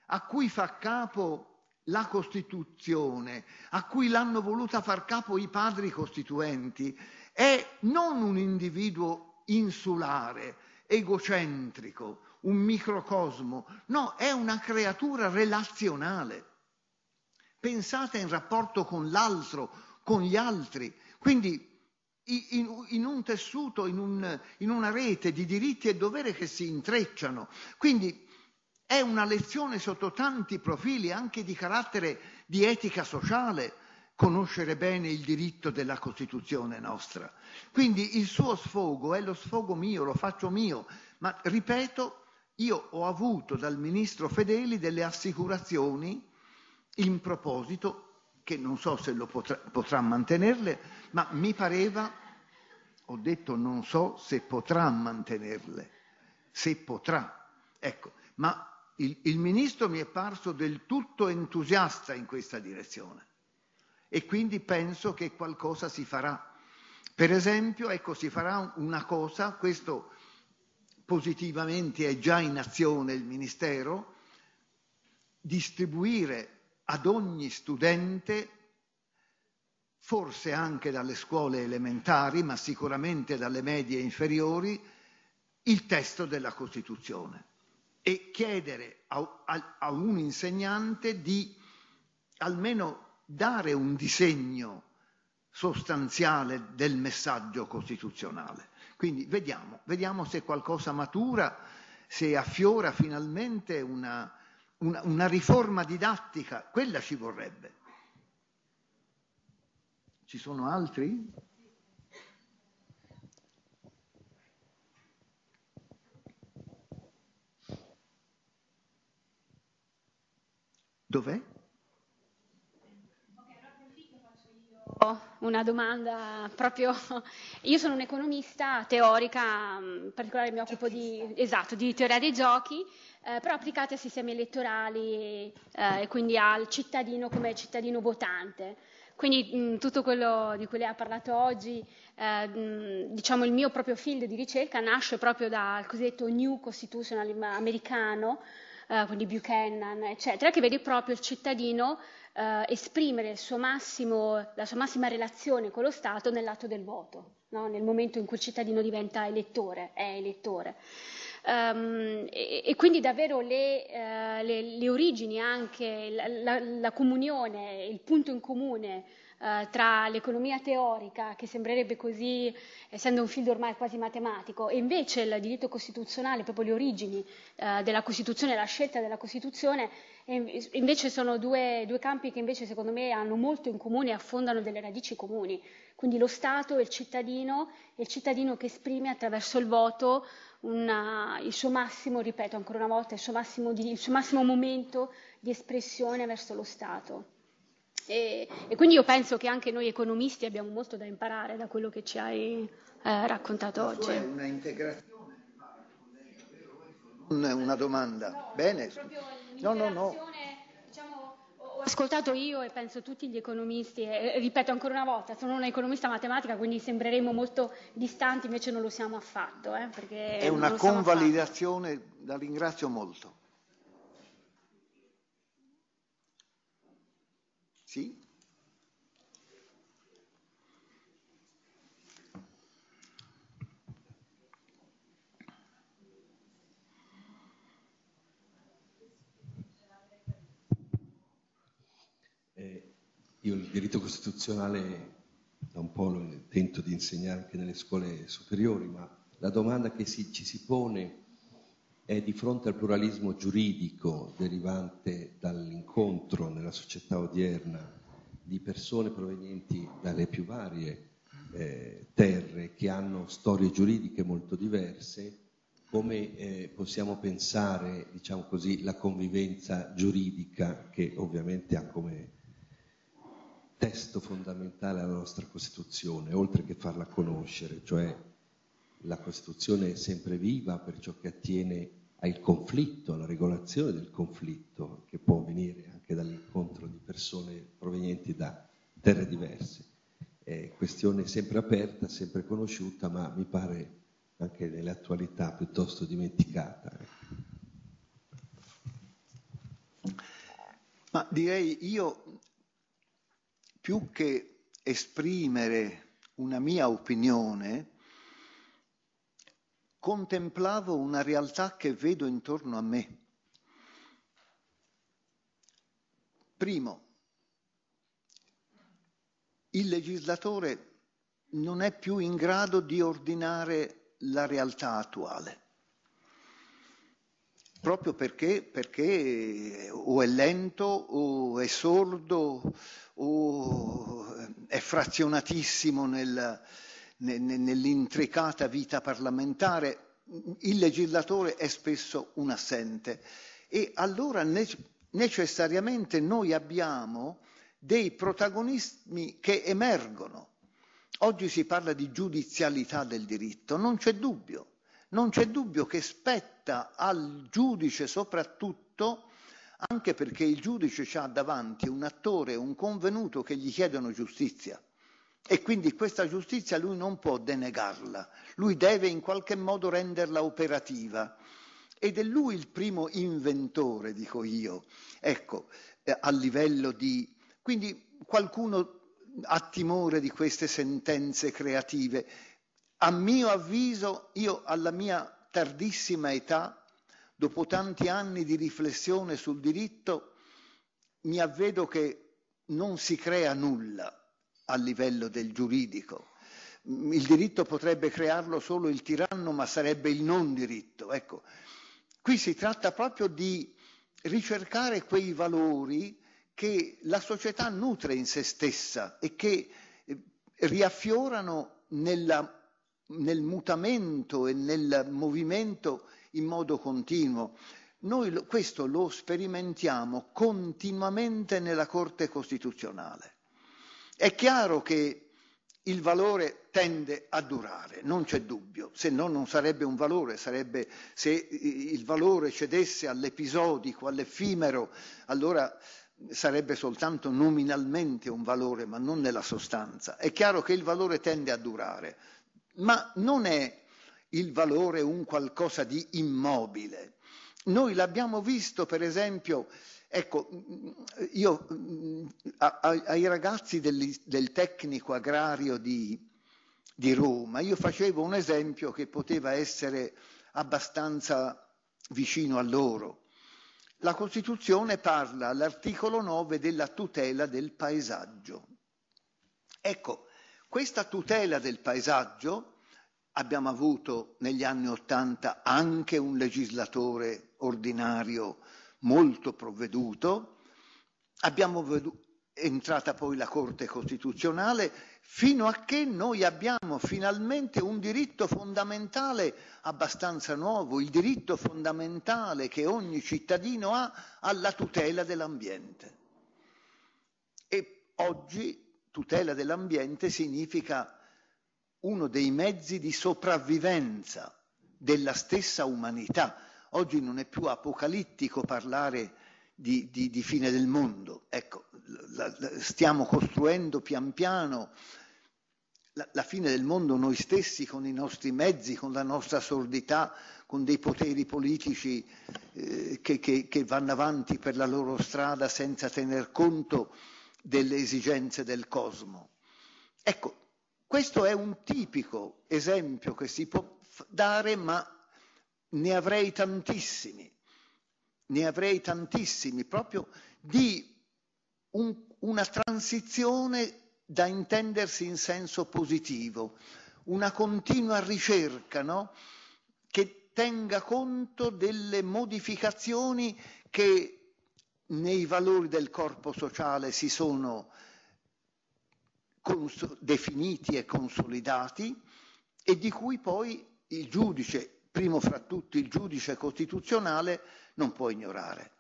a cui fa capo la Costituzione, a cui l'hanno voluta far capo i padri costituenti, è non un individuo insulare, egocentrico, un microcosmo, no, è una creatura relazionale, Pensate in rapporto con l'altro, con gli altri. Quindi in, in un tessuto, in, un, in una rete di diritti e doveri che si intrecciano. Quindi è una lezione sotto tanti profili, anche di carattere di etica sociale, conoscere bene il diritto della Costituzione nostra. Quindi il suo sfogo è lo sfogo mio, lo faccio mio, ma ripeto, io ho avuto dal ministro Fedeli delle assicurazioni in proposito, che non so se lo potrà, potrà mantenerle, ma mi pareva, ho detto non so se potrà mantenerle, se potrà. Ecco, ma il, il ministro mi è parso del tutto entusiasta in questa direzione e quindi penso che qualcosa si farà. Per esempio, ecco, si farà una cosa, questo positivamente è già in azione il Ministero, distribuire ad ogni studente, forse anche dalle scuole elementari, ma sicuramente dalle medie inferiori, il testo della Costituzione e chiedere a, a, a un insegnante di almeno dare un disegno sostanziale del messaggio costituzionale. Quindi vediamo, vediamo se qualcosa matura, se affiora finalmente una, una, una riforma didattica, quella ci vorrebbe. Ci sono altri? Dov'è? Una domanda proprio. <laughs> Io sono un'economista teorica, mm, in particolare mi occupo di, esatto, di teoria dei giochi, eh, però applicate a sistemi elettorali eh, e quindi al cittadino come cittadino votante. Quindi mh, mm, tutto quello di cui lei ha parlato oggi, eh, mh, mm, diciamo il mio proprio field di ricerca nasce proprio dal cosiddetto New Constitutional americano, eh, quindi Buchanan, eccetera, che vede proprio il cittadino eh, esprimere massimo, la sua massima relazione con lo Stato nell'atto del voto, no? nel momento in cui il cittadino diventa elettore, è elettore. Um, e, e, quindi davvero le, uh, le, le origini, anche la, la, la comunione, il punto in comune eh, tra l'economia teorica, che sembrerebbe così, essendo un field ormai quasi matematico, e invece il diritto costituzionale, proprio le origini eh, della Costituzione, la scelta della Costituzione, invece sono due, due campi che invece secondo me hanno molto in comune e affondano delle radici comuni. Quindi lo Stato e il cittadino, e il cittadino che esprime attraverso il voto una, il suo massimo, ripeto ancora una volta, il suo massimo, il suo massimo momento di espressione verso lo Stato. E, e, quindi io penso che anche noi economisti abbiamo molto da imparare da quello che ci hai eh, raccontato La oggi. È cioè, una integrazione, non è una domanda. No, Bene. No, no, no. Diciamo, ho ascoltato io e penso tutti gli economisti, e, ripeto ancora una volta, sono una economista matematica, quindi sembreremo molto distanti, invece non lo siamo affatto. Eh, è una convalidazione, la ringrazio molto. Sì? Eh, io il diritto costituzionale da un po' lo tento di insegnare anche nelle scuole superiori, ma la domanda che si, ci si pone è di fronte al pluralismo giuridico derivante dall'incontro nella società odierna di persone provenienti dalle più varie eh, terre che hanno storie giuridiche molto diverse, come eh, possiamo pensare, diciamo così, la convivenza giuridica che ovviamente ha come testo fondamentale la nostra Costituzione, oltre che farla conoscere, cioè la Costituzione è sempre viva per ciò che attiene al conflitto, alla regolazione del conflitto che può venire anche dall'incontro di persone provenienti da terre diverse. È questione sempre aperta, sempre conosciuta, ma mi pare anche nell'attualità piuttosto dimenticata. Ma direi io, più che esprimere una mia opinione, contemplavo una realtà che vedo intorno a me. Primo, il legislatore non è più in grado di ordinare la realtà attuale, proprio perché, perché o è lento o è sordo o è frazionatissimo nel, nell'intricata vita parlamentare, il legislatore è spesso un assente e allora necessariamente noi abbiamo dei protagonismi che emergono. Oggi si parla di giudizialità del diritto, non c'è dubbio, non c'è dubbio che spetta al giudice soprattutto anche perché il giudice ha davanti un attore, un convenuto che gli chiedono giustizia. E quindi questa giustizia lui non può denegarla, lui deve in qualche modo renderla operativa. Ed è lui il primo inventore, dico io, ecco, eh, a livello di... Quindi qualcuno ha timore di queste sentenze creative. A mio avviso, io alla mia tardissima età, dopo tanti anni di riflessione sul diritto, mi avvedo che non si crea nulla a livello del giuridico. Il diritto potrebbe crearlo solo il tiranno, ma sarebbe il non diritto. Ecco, qui si tratta proprio di ricercare quei valori che la società nutre in se stessa e che eh, riaffiorano nella, nel mutamento e nel movimento in modo continuo. Noi questo lo sperimentiamo continuamente nella Corte Costituzionale. È chiaro che il valore tende a durare, non c'è dubbio, se no non sarebbe un valore, sarebbe se il valore cedesse all'episodico, all'effimero, allora sarebbe soltanto nominalmente un valore, ma non nella sostanza. È chiaro che il valore tende a durare, ma non è il valore un qualcosa di immobile. Noi l'abbiamo visto, per esempio, Ecco, mm, mm, io mm, ai ragazzi del, del tecnico agrario di, di, Roma, io facevo un esempio che poteva essere abbastanza vicino a loro. La Costituzione parla all'articolo 9 della tutela del paesaggio. Ecco, questa tutela del paesaggio abbiamo avuto negli anni Ottanta anche un legislatore ordinario molto provveduto, abbiamo veduto entrata poi la Corte Costituzionale, fino a che noi abbiamo finalmente un diritto fondamentale abbastanza nuovo, il diritto fondamentale che ogni cittadino ha alla tutela dell'ambiente. E oggi tutela dell'ambiente significa uno dei mezzi di sopravvivenza della stessa umanità, Oggi non è più apocalittico parlare di, di, di fine del mondo. Ecco, la, la, stiamo costruendo pian piano la, la fine del mondo noi stessi con i nostri mezzi, con la nostra sordità, con dei poteri politici eh, che, che, che, vanno avanti per la loro strada senza tener conto delle esigenze del cosmo. Ecco, questo è un tipico esempio che si può dare, ma ne avrei tantissimi, ne avrei tantissimi proprio di un, una transizione da intendersi in senso positivo, una continua ricerca no? che tenga conto delle modificazioni che nei valori del corpo sociale si sono definiti e consolidati e di cui poi il giudice primo fra tutti il giudice costituzionale, non può ignorare.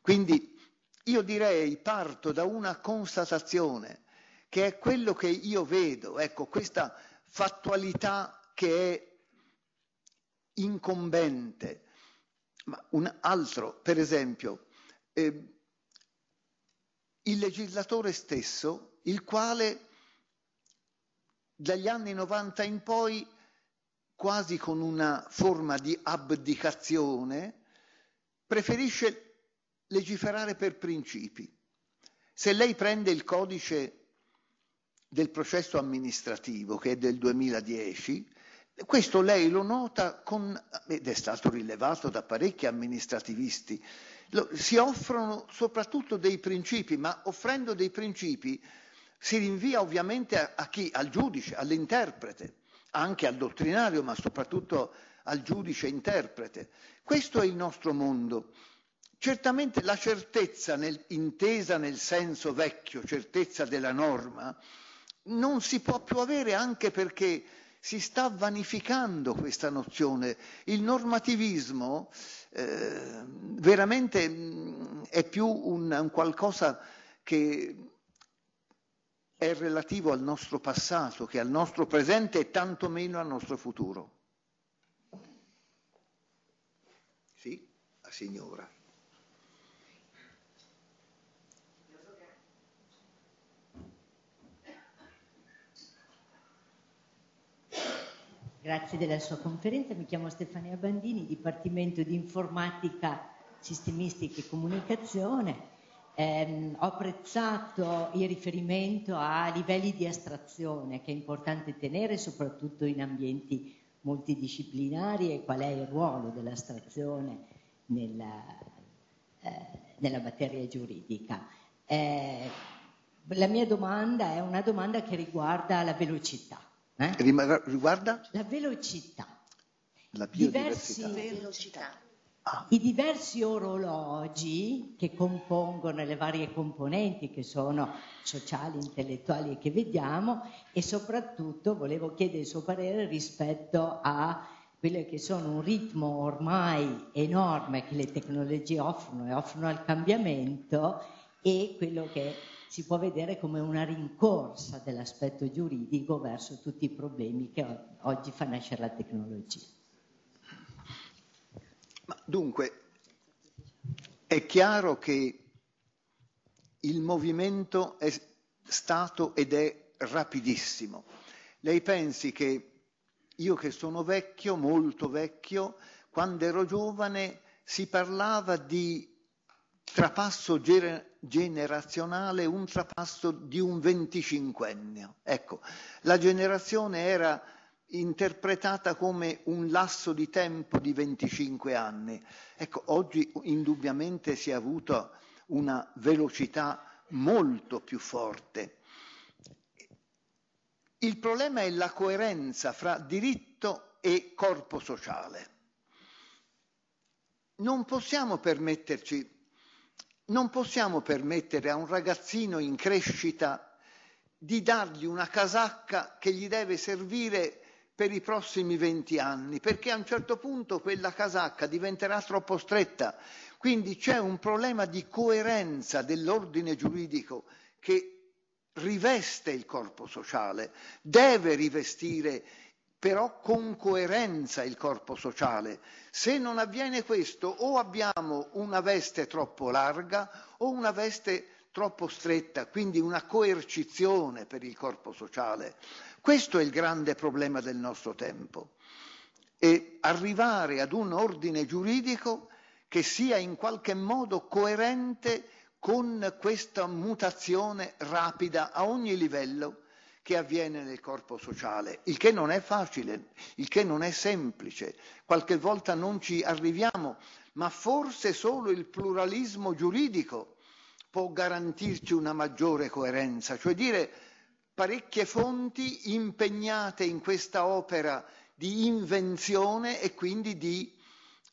Quindi io direi parto da una constatazione che è quello che io vedo, ecco questa fattualità che è incombente. Ma un altro, per esempio, eh, il legislatore stesso, il quale dagli anni 90 in poi quasi con una forma di abdicazione, preferisce legiferare per principi. Se lei prende il codice del processo amministrativo, che è del 2010, questo lei lo nota con, ed è stato rilevato da parecchi amministrativisti, lo, si offrono soprattutto dei principi, ma offrendo dei principi si rinvia ovviamente a, a chi? Al giudice, all'interprete anche al dottrinario, ma soprattutto al giudice interprete. Questo è il nostro mondo. Certamente la certezza nel, intesa nel senso vecchio, certezza della norma, non si può più avere anche perché si sta vanificando questa nozione. Il normativismo eh, veramente mm, è più un, un qualcosa che è relativo al nostro passato che al nostro presente e tantomeno al nostro futuro. Sì, la signora. Grazie della sua conferenza, mi chiamo Stefania Bandini, Dipartimento di Informatica Sistemistica e Comunicazione ehm, ho apprezzato il riferimento a livelli di astrazione che è importante tenere soprattutto in ambienti multidisciplinari e qual è il ruolo dell'astrazione nella, eh, nella materia giuridica. Eh, la mia domanda è una domanda che riguarda la velocità. Eh? Riguarda? La velocità. La biodiversità. Diversi, velocità i diversi orologi che compongono le varie componenti che sono sociali, intellettuali e che vediamo e soprattutto volevo chiedere il suo parere rispetto a quello che sono un ritmo ormai enorme che le tecnologie offrono e offrono al cambiamento e quello che si può vedere come una rincorsa dell'aspetto giuridico verso tutti i problemi che oggi fa nascere la tecnologia. Ma dunque, è chiaro che il movimento è stato ed è rapidissimo. Lei pensi che io che sono vecchio, molto vecchio, quando ero giovane si parlava di trapasso ger- generazionale, un trapasso di un venticinquennio. Ecco, la generazione era interpretata come un lasso di tempo di 25 anni. Ecco, oggi indubbiamente si è avuta una velocità molto più forte. Il problema è la coerenza fra diritto e corpo sociale. Non possiamo permetterci non possiamo permettere a un ragazzino in crescita di dargli una casacca che gli deve servire per i prossimi 20 anni, perché a un certo punto quella casacca diventerà troppo stretta. Quindi c'è un problema di coerenza dell'ordine giuridico che riveste il corpo sociale, deve rivestire però con coerenza il corpo sociale. Se non avviene questo, o abbiamo una veste troppo larga o una veste troppo stretta, quindi una coercizione per il corpo sociale. Questo è il grande problema del nostro tempo. E arrivare ad un ordine giuridico che sia in qualche modo coerente con questa mutazione rapida a ogni livello che avviene nel corpo sociale, il che non è facile, il che non è semplice, qualche volta non ci arriviamo, ma forse solo il pluralismo giuridico può garantirci una maggiore coerenza, cioè dire parecchie fonti impegnate in questa opera di invenzione e quindi di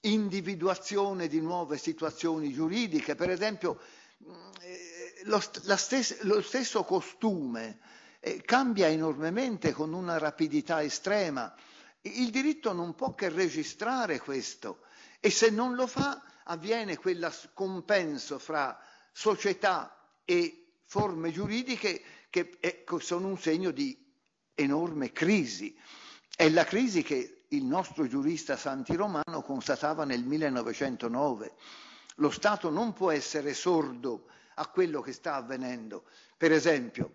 individuazione di nuove situazioni giuridiche. Per esempio, mm, eh, lo, stes- lo stesso costume eh, cambia enormemente con una rapidità estrema. Il diritto non può che registrare questo e se non lo fa avviene quel compenso fra società e forme giuridiche che ecco, sono un segno di enorme crisi. È la crisi che il nostro giurista Santi Romano constatava nel 1909. Lo Stato non può essere sordo a quello che sta avvenendo. Per esempio,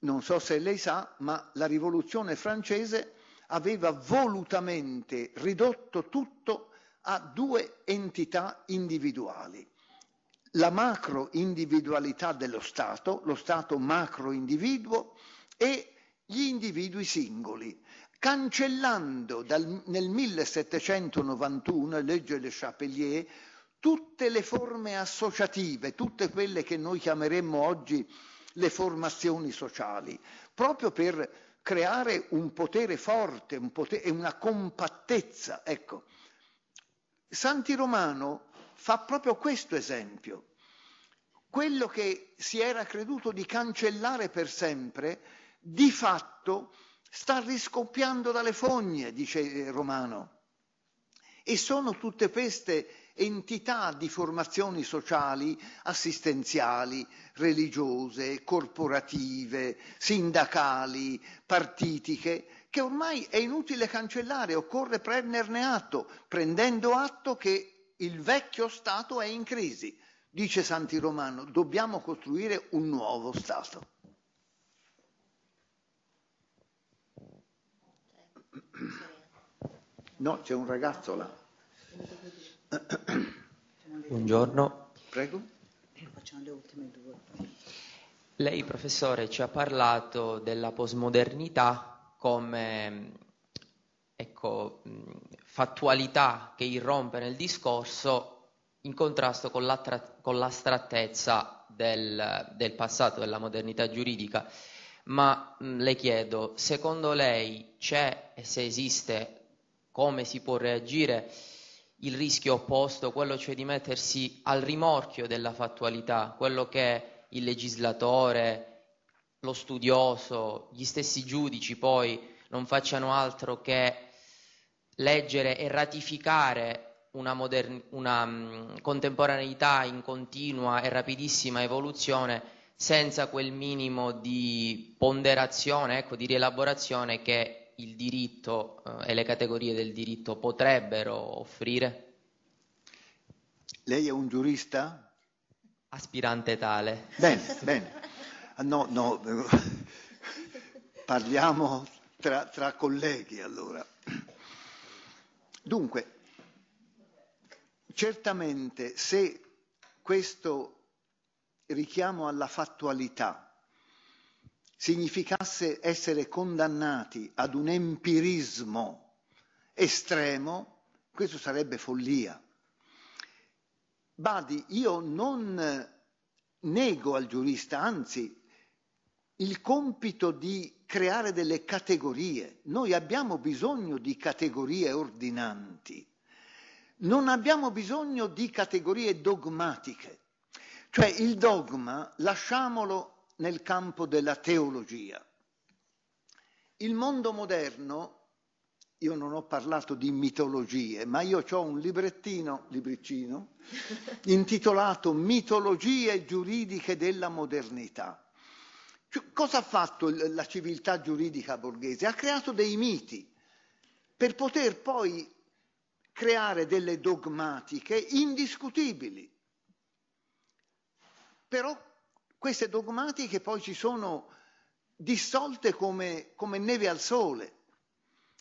non so se lei sa, ma la rivoluzione francese aveva volutamente ridotto tutto a due entità individuali la macro individualità dello Stato, lo Stato macro individuo e gli individui singoli, cancellando dal, nel 1791, legge Le Chapelier, tutte le forme associative, tutte quelle che noi chiameremmo oggi le formazioni sociali, proprio per creare un potere forte un potere, una compattezza. Ecco, Santi Romano fa proprio questo esempio. Quello che si era creduto di cancellare per sempre, di fatto sta riscoppiando dalle fogne, dice eh, Romano. E sono tutte queste entità di formazioni sociali, assistenziali, religiose, corporative, sindacali, partitiche, che ormai è inutile cancellare, occorre prenderne atto, prendendo atto che il vecchio Stato è in crisi. Dice Santi Romano, dobbiamo costruire un nuovo Stato. No, c'è un ragazzo là. Buongiorno. Prego. Facciamo le ultime due. Lei, professore, ci ha parlato della postmodernità come ecco, fattualità che irrompe nel discorso in contrasto con, con l'astrattezza del, del, passato, della modernità giuridica. Ma mh, le chiedo, secondo lei c'è e se esiste, come si può reagire il rischio opposto, quello cioè di mettersi al rimorchio della fattualità, quello che il legislatore, lo studioso, gli stessi giudici poi non facciano altro che leggere e ratificare una, modern- una um, contemporaneità in continua e rapidissima evoluzione senza quel minimo di ponderazione, ecco, di rielaborazione che il diritto eh, e le categorie del diritto potrebbero offrire? Lei è un giurista? Aspirante tale. Bene, bene. Ah, no, no, parliamo tra, tra colleghi allora. Dunque, certamente se questo richiamo alla fattualità significasse essere condannati ad un empirismo estremo, questo sarebbe follia. Badi, io non nego al giurista, anzi il compito di creare delle categorie. Noi abbiamo bisogno di categorie ordinanti, non abbiamo bisogno di categorie dogmatiche. Cioè il dogma lasciamolo nel campo della teologia. Il mondo moderno, io non ho parlato di mitologie, ma io ho un librettino, libriccino, <laughs> intitolato Mitologie giuridiche della modernità cioè, cosa ha fatto la civiltà giuridica borghese? Ha creato dei miti per poter poi creare delle dogmatiche indiscutibili. Però queste dogmatiche poi ci sono dissolte come, come neve al sole.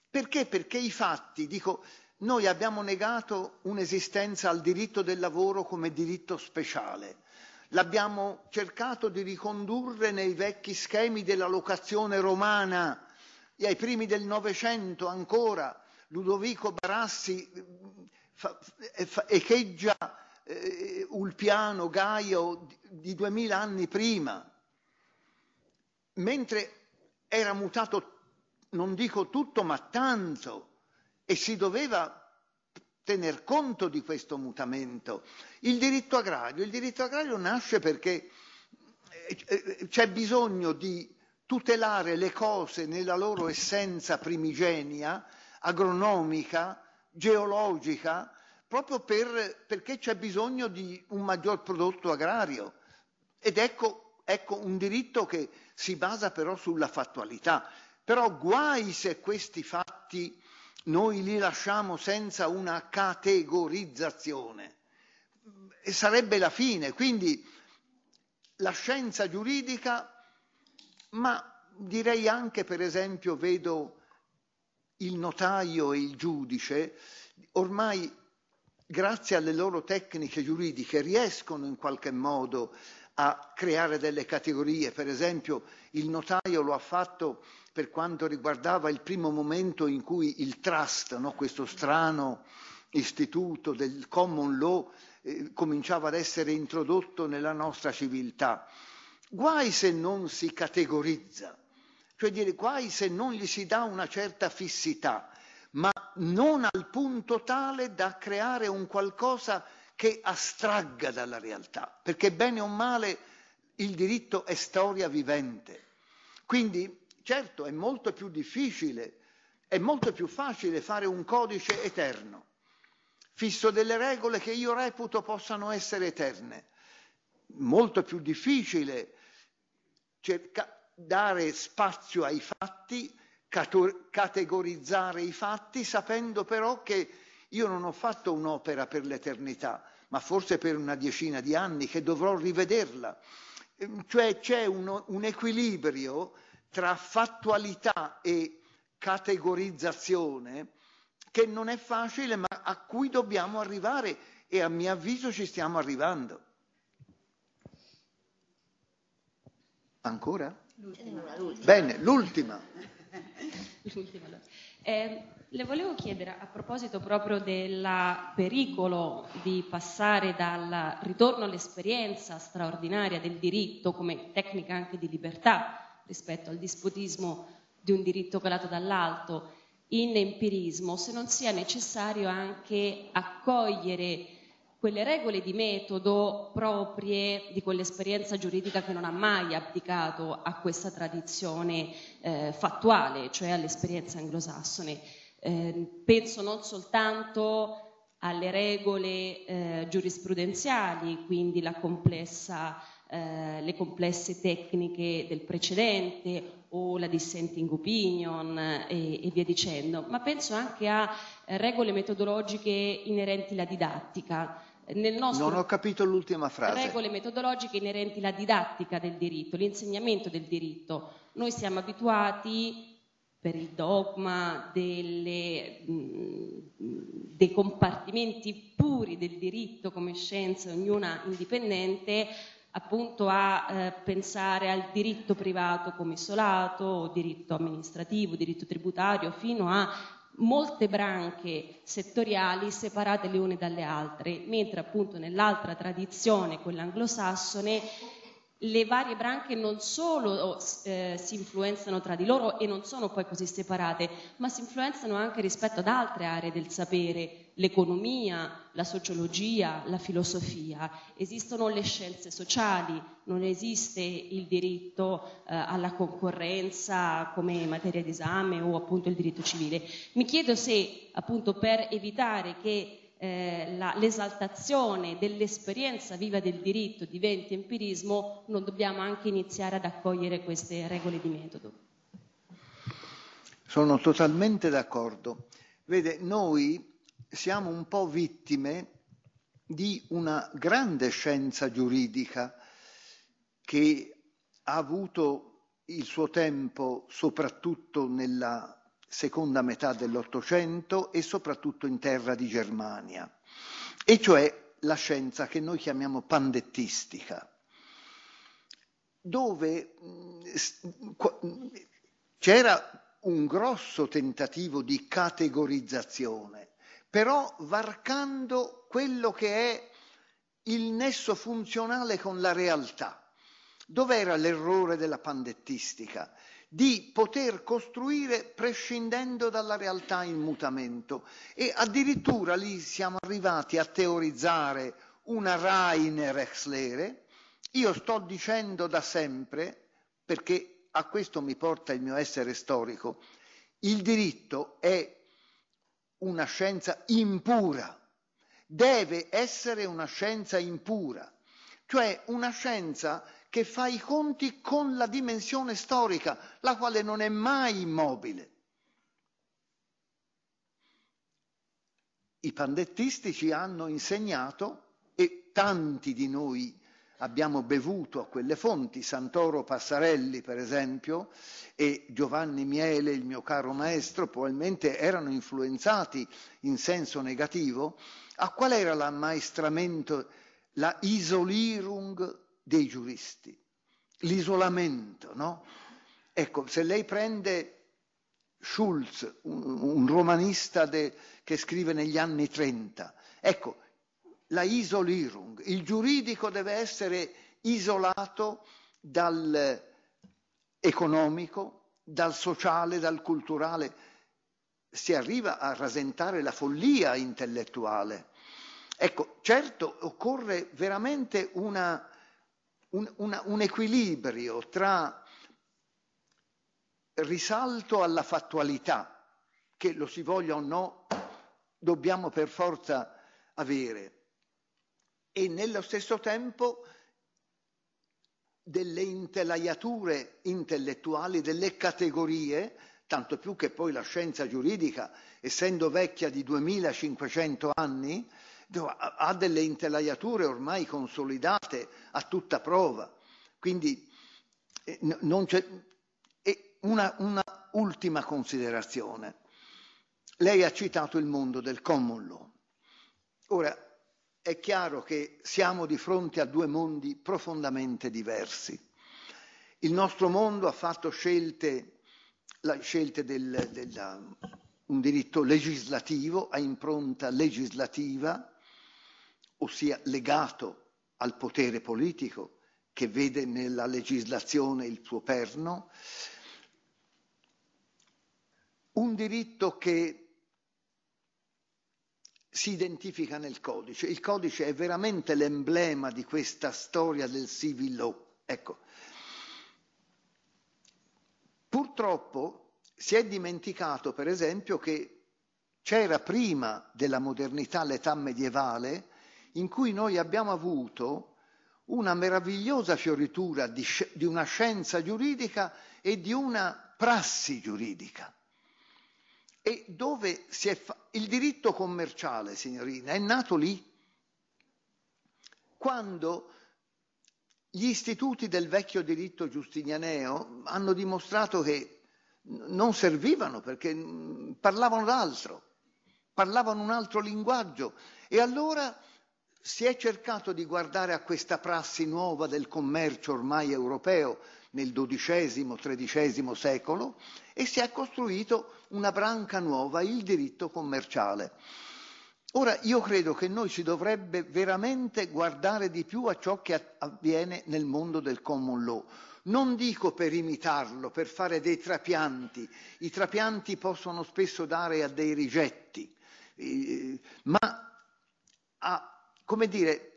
Perché? Perché i fatti, dico, noi abbiamo negato un'esistenza al diritto del lavoro come diritto speciale L'abbiamo cercato di ricondurre nei vecchi schemi della locazione romana e ai primi del Novecento ancora. Ludovico Barassi mm, echeggia eh, Ulpiano, Gaio di duemila anni prima, mentre era mutato, non dico tutto, ma tanto, e si doveva tener conto di questo mutamento. Il diritto agrario, il diritto agrario nasce perché eh, eh, c'è bisogno di tutelare le cose nella loro essenza primigenia, agronomica, geologica, proprio per, perché c'è bisogno di un maggior prodotto agrario. Ed ecco, ecco un diritto che si basa però sulla fattualità. Però guai se questi fatti noi li lasciamo senza una categorizzazione. E sarebbe la fine. Quindi la scienza giuridica, ma direi anche, per esempio, vedo il notaio e il giudice, ormai grazie alle loro tecniche giuridiche riescono in qualche modo a creare delle categorie, per esempio il notaio lo ha fatto per quanto riguardava il primo momento in cui il trust, no, questo strano istituto del common law, eh, cominciava ad essere introdotto nella nostra civiltà. Guai se non si categorizza, cioè dire guai se non gli si dà una certa fissità, ma non al punto tale da creare un qualcosa che astragga dalla realtà, perché bene o male il diritto è storia vivente, quindi, certo, è molto più difficile, è molto più facile fare un codice eterno, fisso delle regole che io reputo possano essere eterne. Molto più difficile cerca- dare spazio ai fatti, cator- categorizzare i fatti, sapendo però che io non ho fatto un'opera per l'eternità, ma forse per una decina di anni che dovrò rivederla cioè c'è uno, un equilibrio tra fattualità e categorizzazione che non è facile ma a cui dobbiamo arrivare e a mio avviso ci stiamo arrivando. Ancora? L'ultima. Eh, Bene, l'ultima. <laughs> Eh, le volevo chiedere a proposito proprio del pericolo di passare dal ritorno all'esperienza straordinaria del diritto come tecnica anche di libertà rispetto al disputismo di un diritto calato dall'alto in empirismo, se non sia necessario anche accogliere quelle regole di metodo proprie di quell'esperienza giuridica che non ha mai abdicato a questa tradizione eh, fattuale, cioè all'esperienza anglosassone. Eh, penso non soltanto alle regole eh, giurisprudenziali, quindi complessa, eh, le complesse tecniche del precedente o la dissenting opinion e, eh, e, via dicendo, ma penso anche a regole metodologiche inerenti alla didattica, nel nostro non ho capito l'ultima frase. regole metodologiche inerenti alla didattica del diritto, l'insegnamento del diritto. Noi siamo abituati per il dogma delle, mh, mm, dei compartimenti puri del diritto come scienza, ognuna indipendente, appunto a eh, pensare al diritto privato come isolato, diritto amministrativo, diritto tributario, fino a molte branche settoriali separate le une dalle altre, mentre appunto nell'altra tradizione, quella anglosassone, le varie branche non solo oh, eh, si influenzano tra di loro e non sono poi così separate, ma si influenzano anche rispetto ad altre aree del sapere, l'economia, la sociologia, la filosofia. Esistono le scienze sociali, non esiste il diritto eh, alla concorrenza come materia d'esame o appunto il diritto civile. Mi chiedo se appunto per evitare che eh, la, l'esaltazione dell'esperienza viva del diritto diventi empirismo, non dobbiamo anche iniziare ad accogliere queste regole di metodo. Sono totalmente d'accordo. Vede, noi siamo un po' vittime di una grande scienza giuridica che ha avuto il suo tempo soprattutto nella seconda metà dell'Ottocento e soprattutto in terra di Germania, e cioè la scienza che noi chiamiamo pandettistica, dove mm, c'era un grosso tentativo di categorizzazione, però varcando quello che è il nesso funzionale con la realtà. Dov'era l'errore della pandettistica? di poter costruire prescindendo dalla realtà in mutamento. E addirittura lì siamo arrivati a teorizzare una Rainer Reinerexlere. Io sto dicendo da sempre, perché a questo mi porta il mio essere storico, il diritto è una scienza impura, deve essere una scienza impura, cioè una scienza che fa i conti con la dimensione storica, la quale non è mai immobile. I pandettisti ci hanno insegnato, e tanti di noi abbiamo bevuto a quelle fonti, Santoro Passarelli per esempio e Giovanni Miele, il mio caro maestro, probabilmente erano influenzati in senso negativo, a qual era l'ammaestramento, la isolirung dei giuristi, l'isolamento, no? Ecco, se lei prende Schulz, un, un romanista de, che scrive negli anni 30, ecco, la isolierung, il giuridico deve essere isolato dal economico, dal sociale, dal culturale, si arriva a rasentare la follia intellettuale. Ecco, certo occorre veramente una un, una, un equilibrio tra risalto alla fattualità, che lo si voglia o no, dobbiamo per forza avere, e nello stesso tempo delle intelaiature intellettuali, delle categorie, tanto più che poi la scienza giuridica, essendo vecchia di 2500 anni, ha delle intelaiature ormai consolidate a tutta prova. Quindi eh, non c'è... E una, una ultima considerazione. Lei ha citato il mondo del common law. Ora, è chiaro che siamo di fronte a due mondi profondamente diversi. Il nostro mondo ha fatto scelte, la, scelte del, della, un diritto legislativo, a impronta legislativa, ossia legato al potere politico che vede nella legislazione il suo perno, un diritto che si identifica nel codice. Il codice è veramente l'emblema di questa storia del civil law. Ecco, purtroppo si è dimenticato, per esempio, che c'era prima della modernità l'età medievale, in cui noi abbiamo avuto una meravigliosa fioritura di, di una scienza giuridica e di una prassi giuridica. E dove si è fa- il diritto commerciale, signorina, è nato lì, quando gli istituti del vecchio diritto giustinianeo hanno dimostrato che non servivano perché parlavano d'altro, parlavano un altro linguaggio e allora si è cercato di guardare a questa prassi nuova del commercio ormai europeo nel XII-XIII secolo e si è costruito una branca nuova, il diritto commerciale. Ora, io credo che noi si dovrebbe veramente guardare di più a ciò che avviene nel mondo del common law. Non dico per imitarlo, per fare dei trapianti. I trapianti possono spesso dare a dei rigetti, eh, ma a come dire,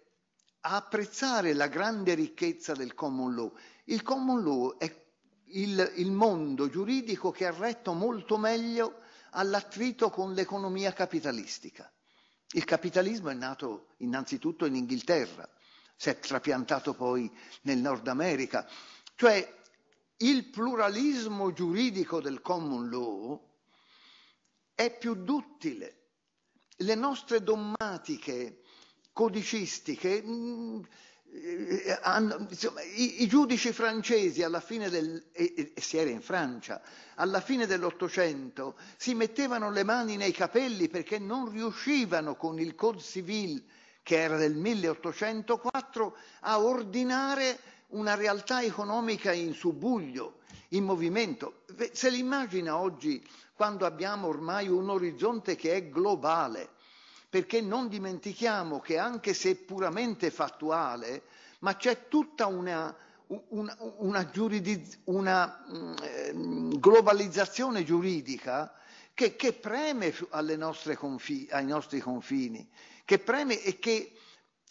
a apprezzare la grande ricchezza del common law. Il common law è il, il mondo giuridico che ha retto molto meglio all'attrito con l'economia capitalistica. Il capitalismo è nato innanzitutto in Inghilterra, si è trapiantato poi nel Nord America. Cioè il pluralismo giuridico del common law è più duttile. Le nostre dommatiche codicisti che mh, mm, eh, eh, hanno, insomma, i, i, giudici francesi alla fine del, e, e, si era in Francia, alla fine dell'Ottocento si mettevano le mani nei capelli perché non riuscivano con il Code Civil che era del 1804 a ordinare una realtà economica in subbuglio, in movimento. Se l'immagina oggi quando abbiamo ormai un orizzonte che è globale, perché non dimentichiamo che anche se puramente fattuale, ma c'è tutta una, una, una, giuridiz- una mh, mm, eh, globalizzazione giuridica che, che preme confi- ai nostri confini, che preme e che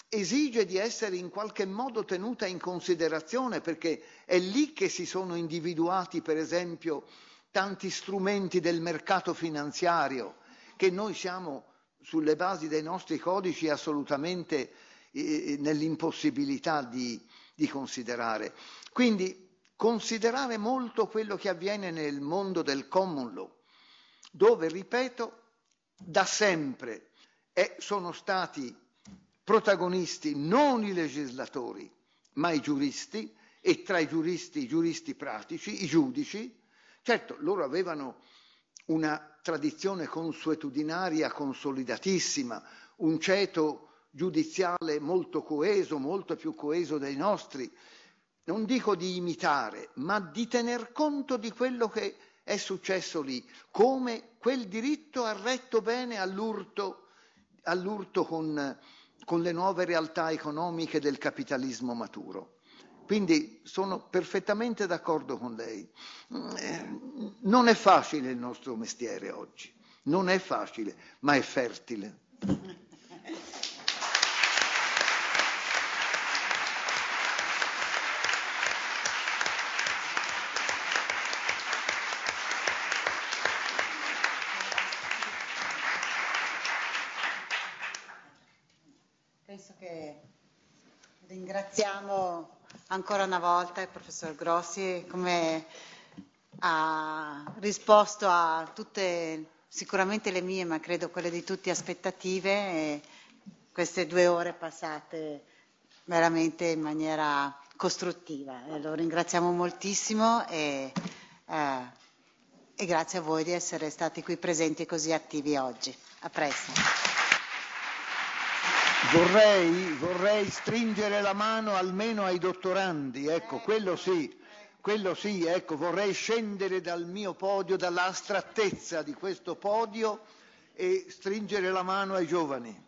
esige di essere in qualche modo tenuta in considerazione perché è lì che si sono individuati, per esempio, tanti strumenti del mercato finanziario che noi siamo sulle basi dei nostri codici è assolutamente eh, eh, nell'impossibilità di, di considerare. Quindi considerare molto quello che avviene nel mondo del common law, dove, ripeto, da sempre è, eh, sono stati protagonisti non i legislatori, ma i giuristi, e tra i giuristi i giuristi pratici, i giudici. Certo, loro avevano una tradizione consuetudinaria consolidatissima, un ceto giudiziale molto coeso, molto più coeso dei nostri, non dico di imitare, ma di tener conto di quello che è successo lì, come quel diritto ha retto bene all'urto, all'urto con, con le nuove realtà economiche del capitalismo maturo. Quindi sono perfettamente d'accordo con lei. Mm, eh, non è facile il nostro mestiere oggi, non è facile, ma è fertile. ancora una volta il professor Grossi come ha risposto a tutte sicuramente le mie ma credo quelle di tutti aspettative e queste due ore passate veramente in maniera costruttiva e lo ringraziamo moltissimo e, eh, e grazie a voi di essere stati qui presenti e così attivi oggi. A presto. Vorrei, vorrei, stringere la mano almeno ai dottorandi, ecco, quello sì, quello sì, ecco, vorrei scendere dal mio podio, dall'astrattezza di questo podio e stringere la mano ai giovani.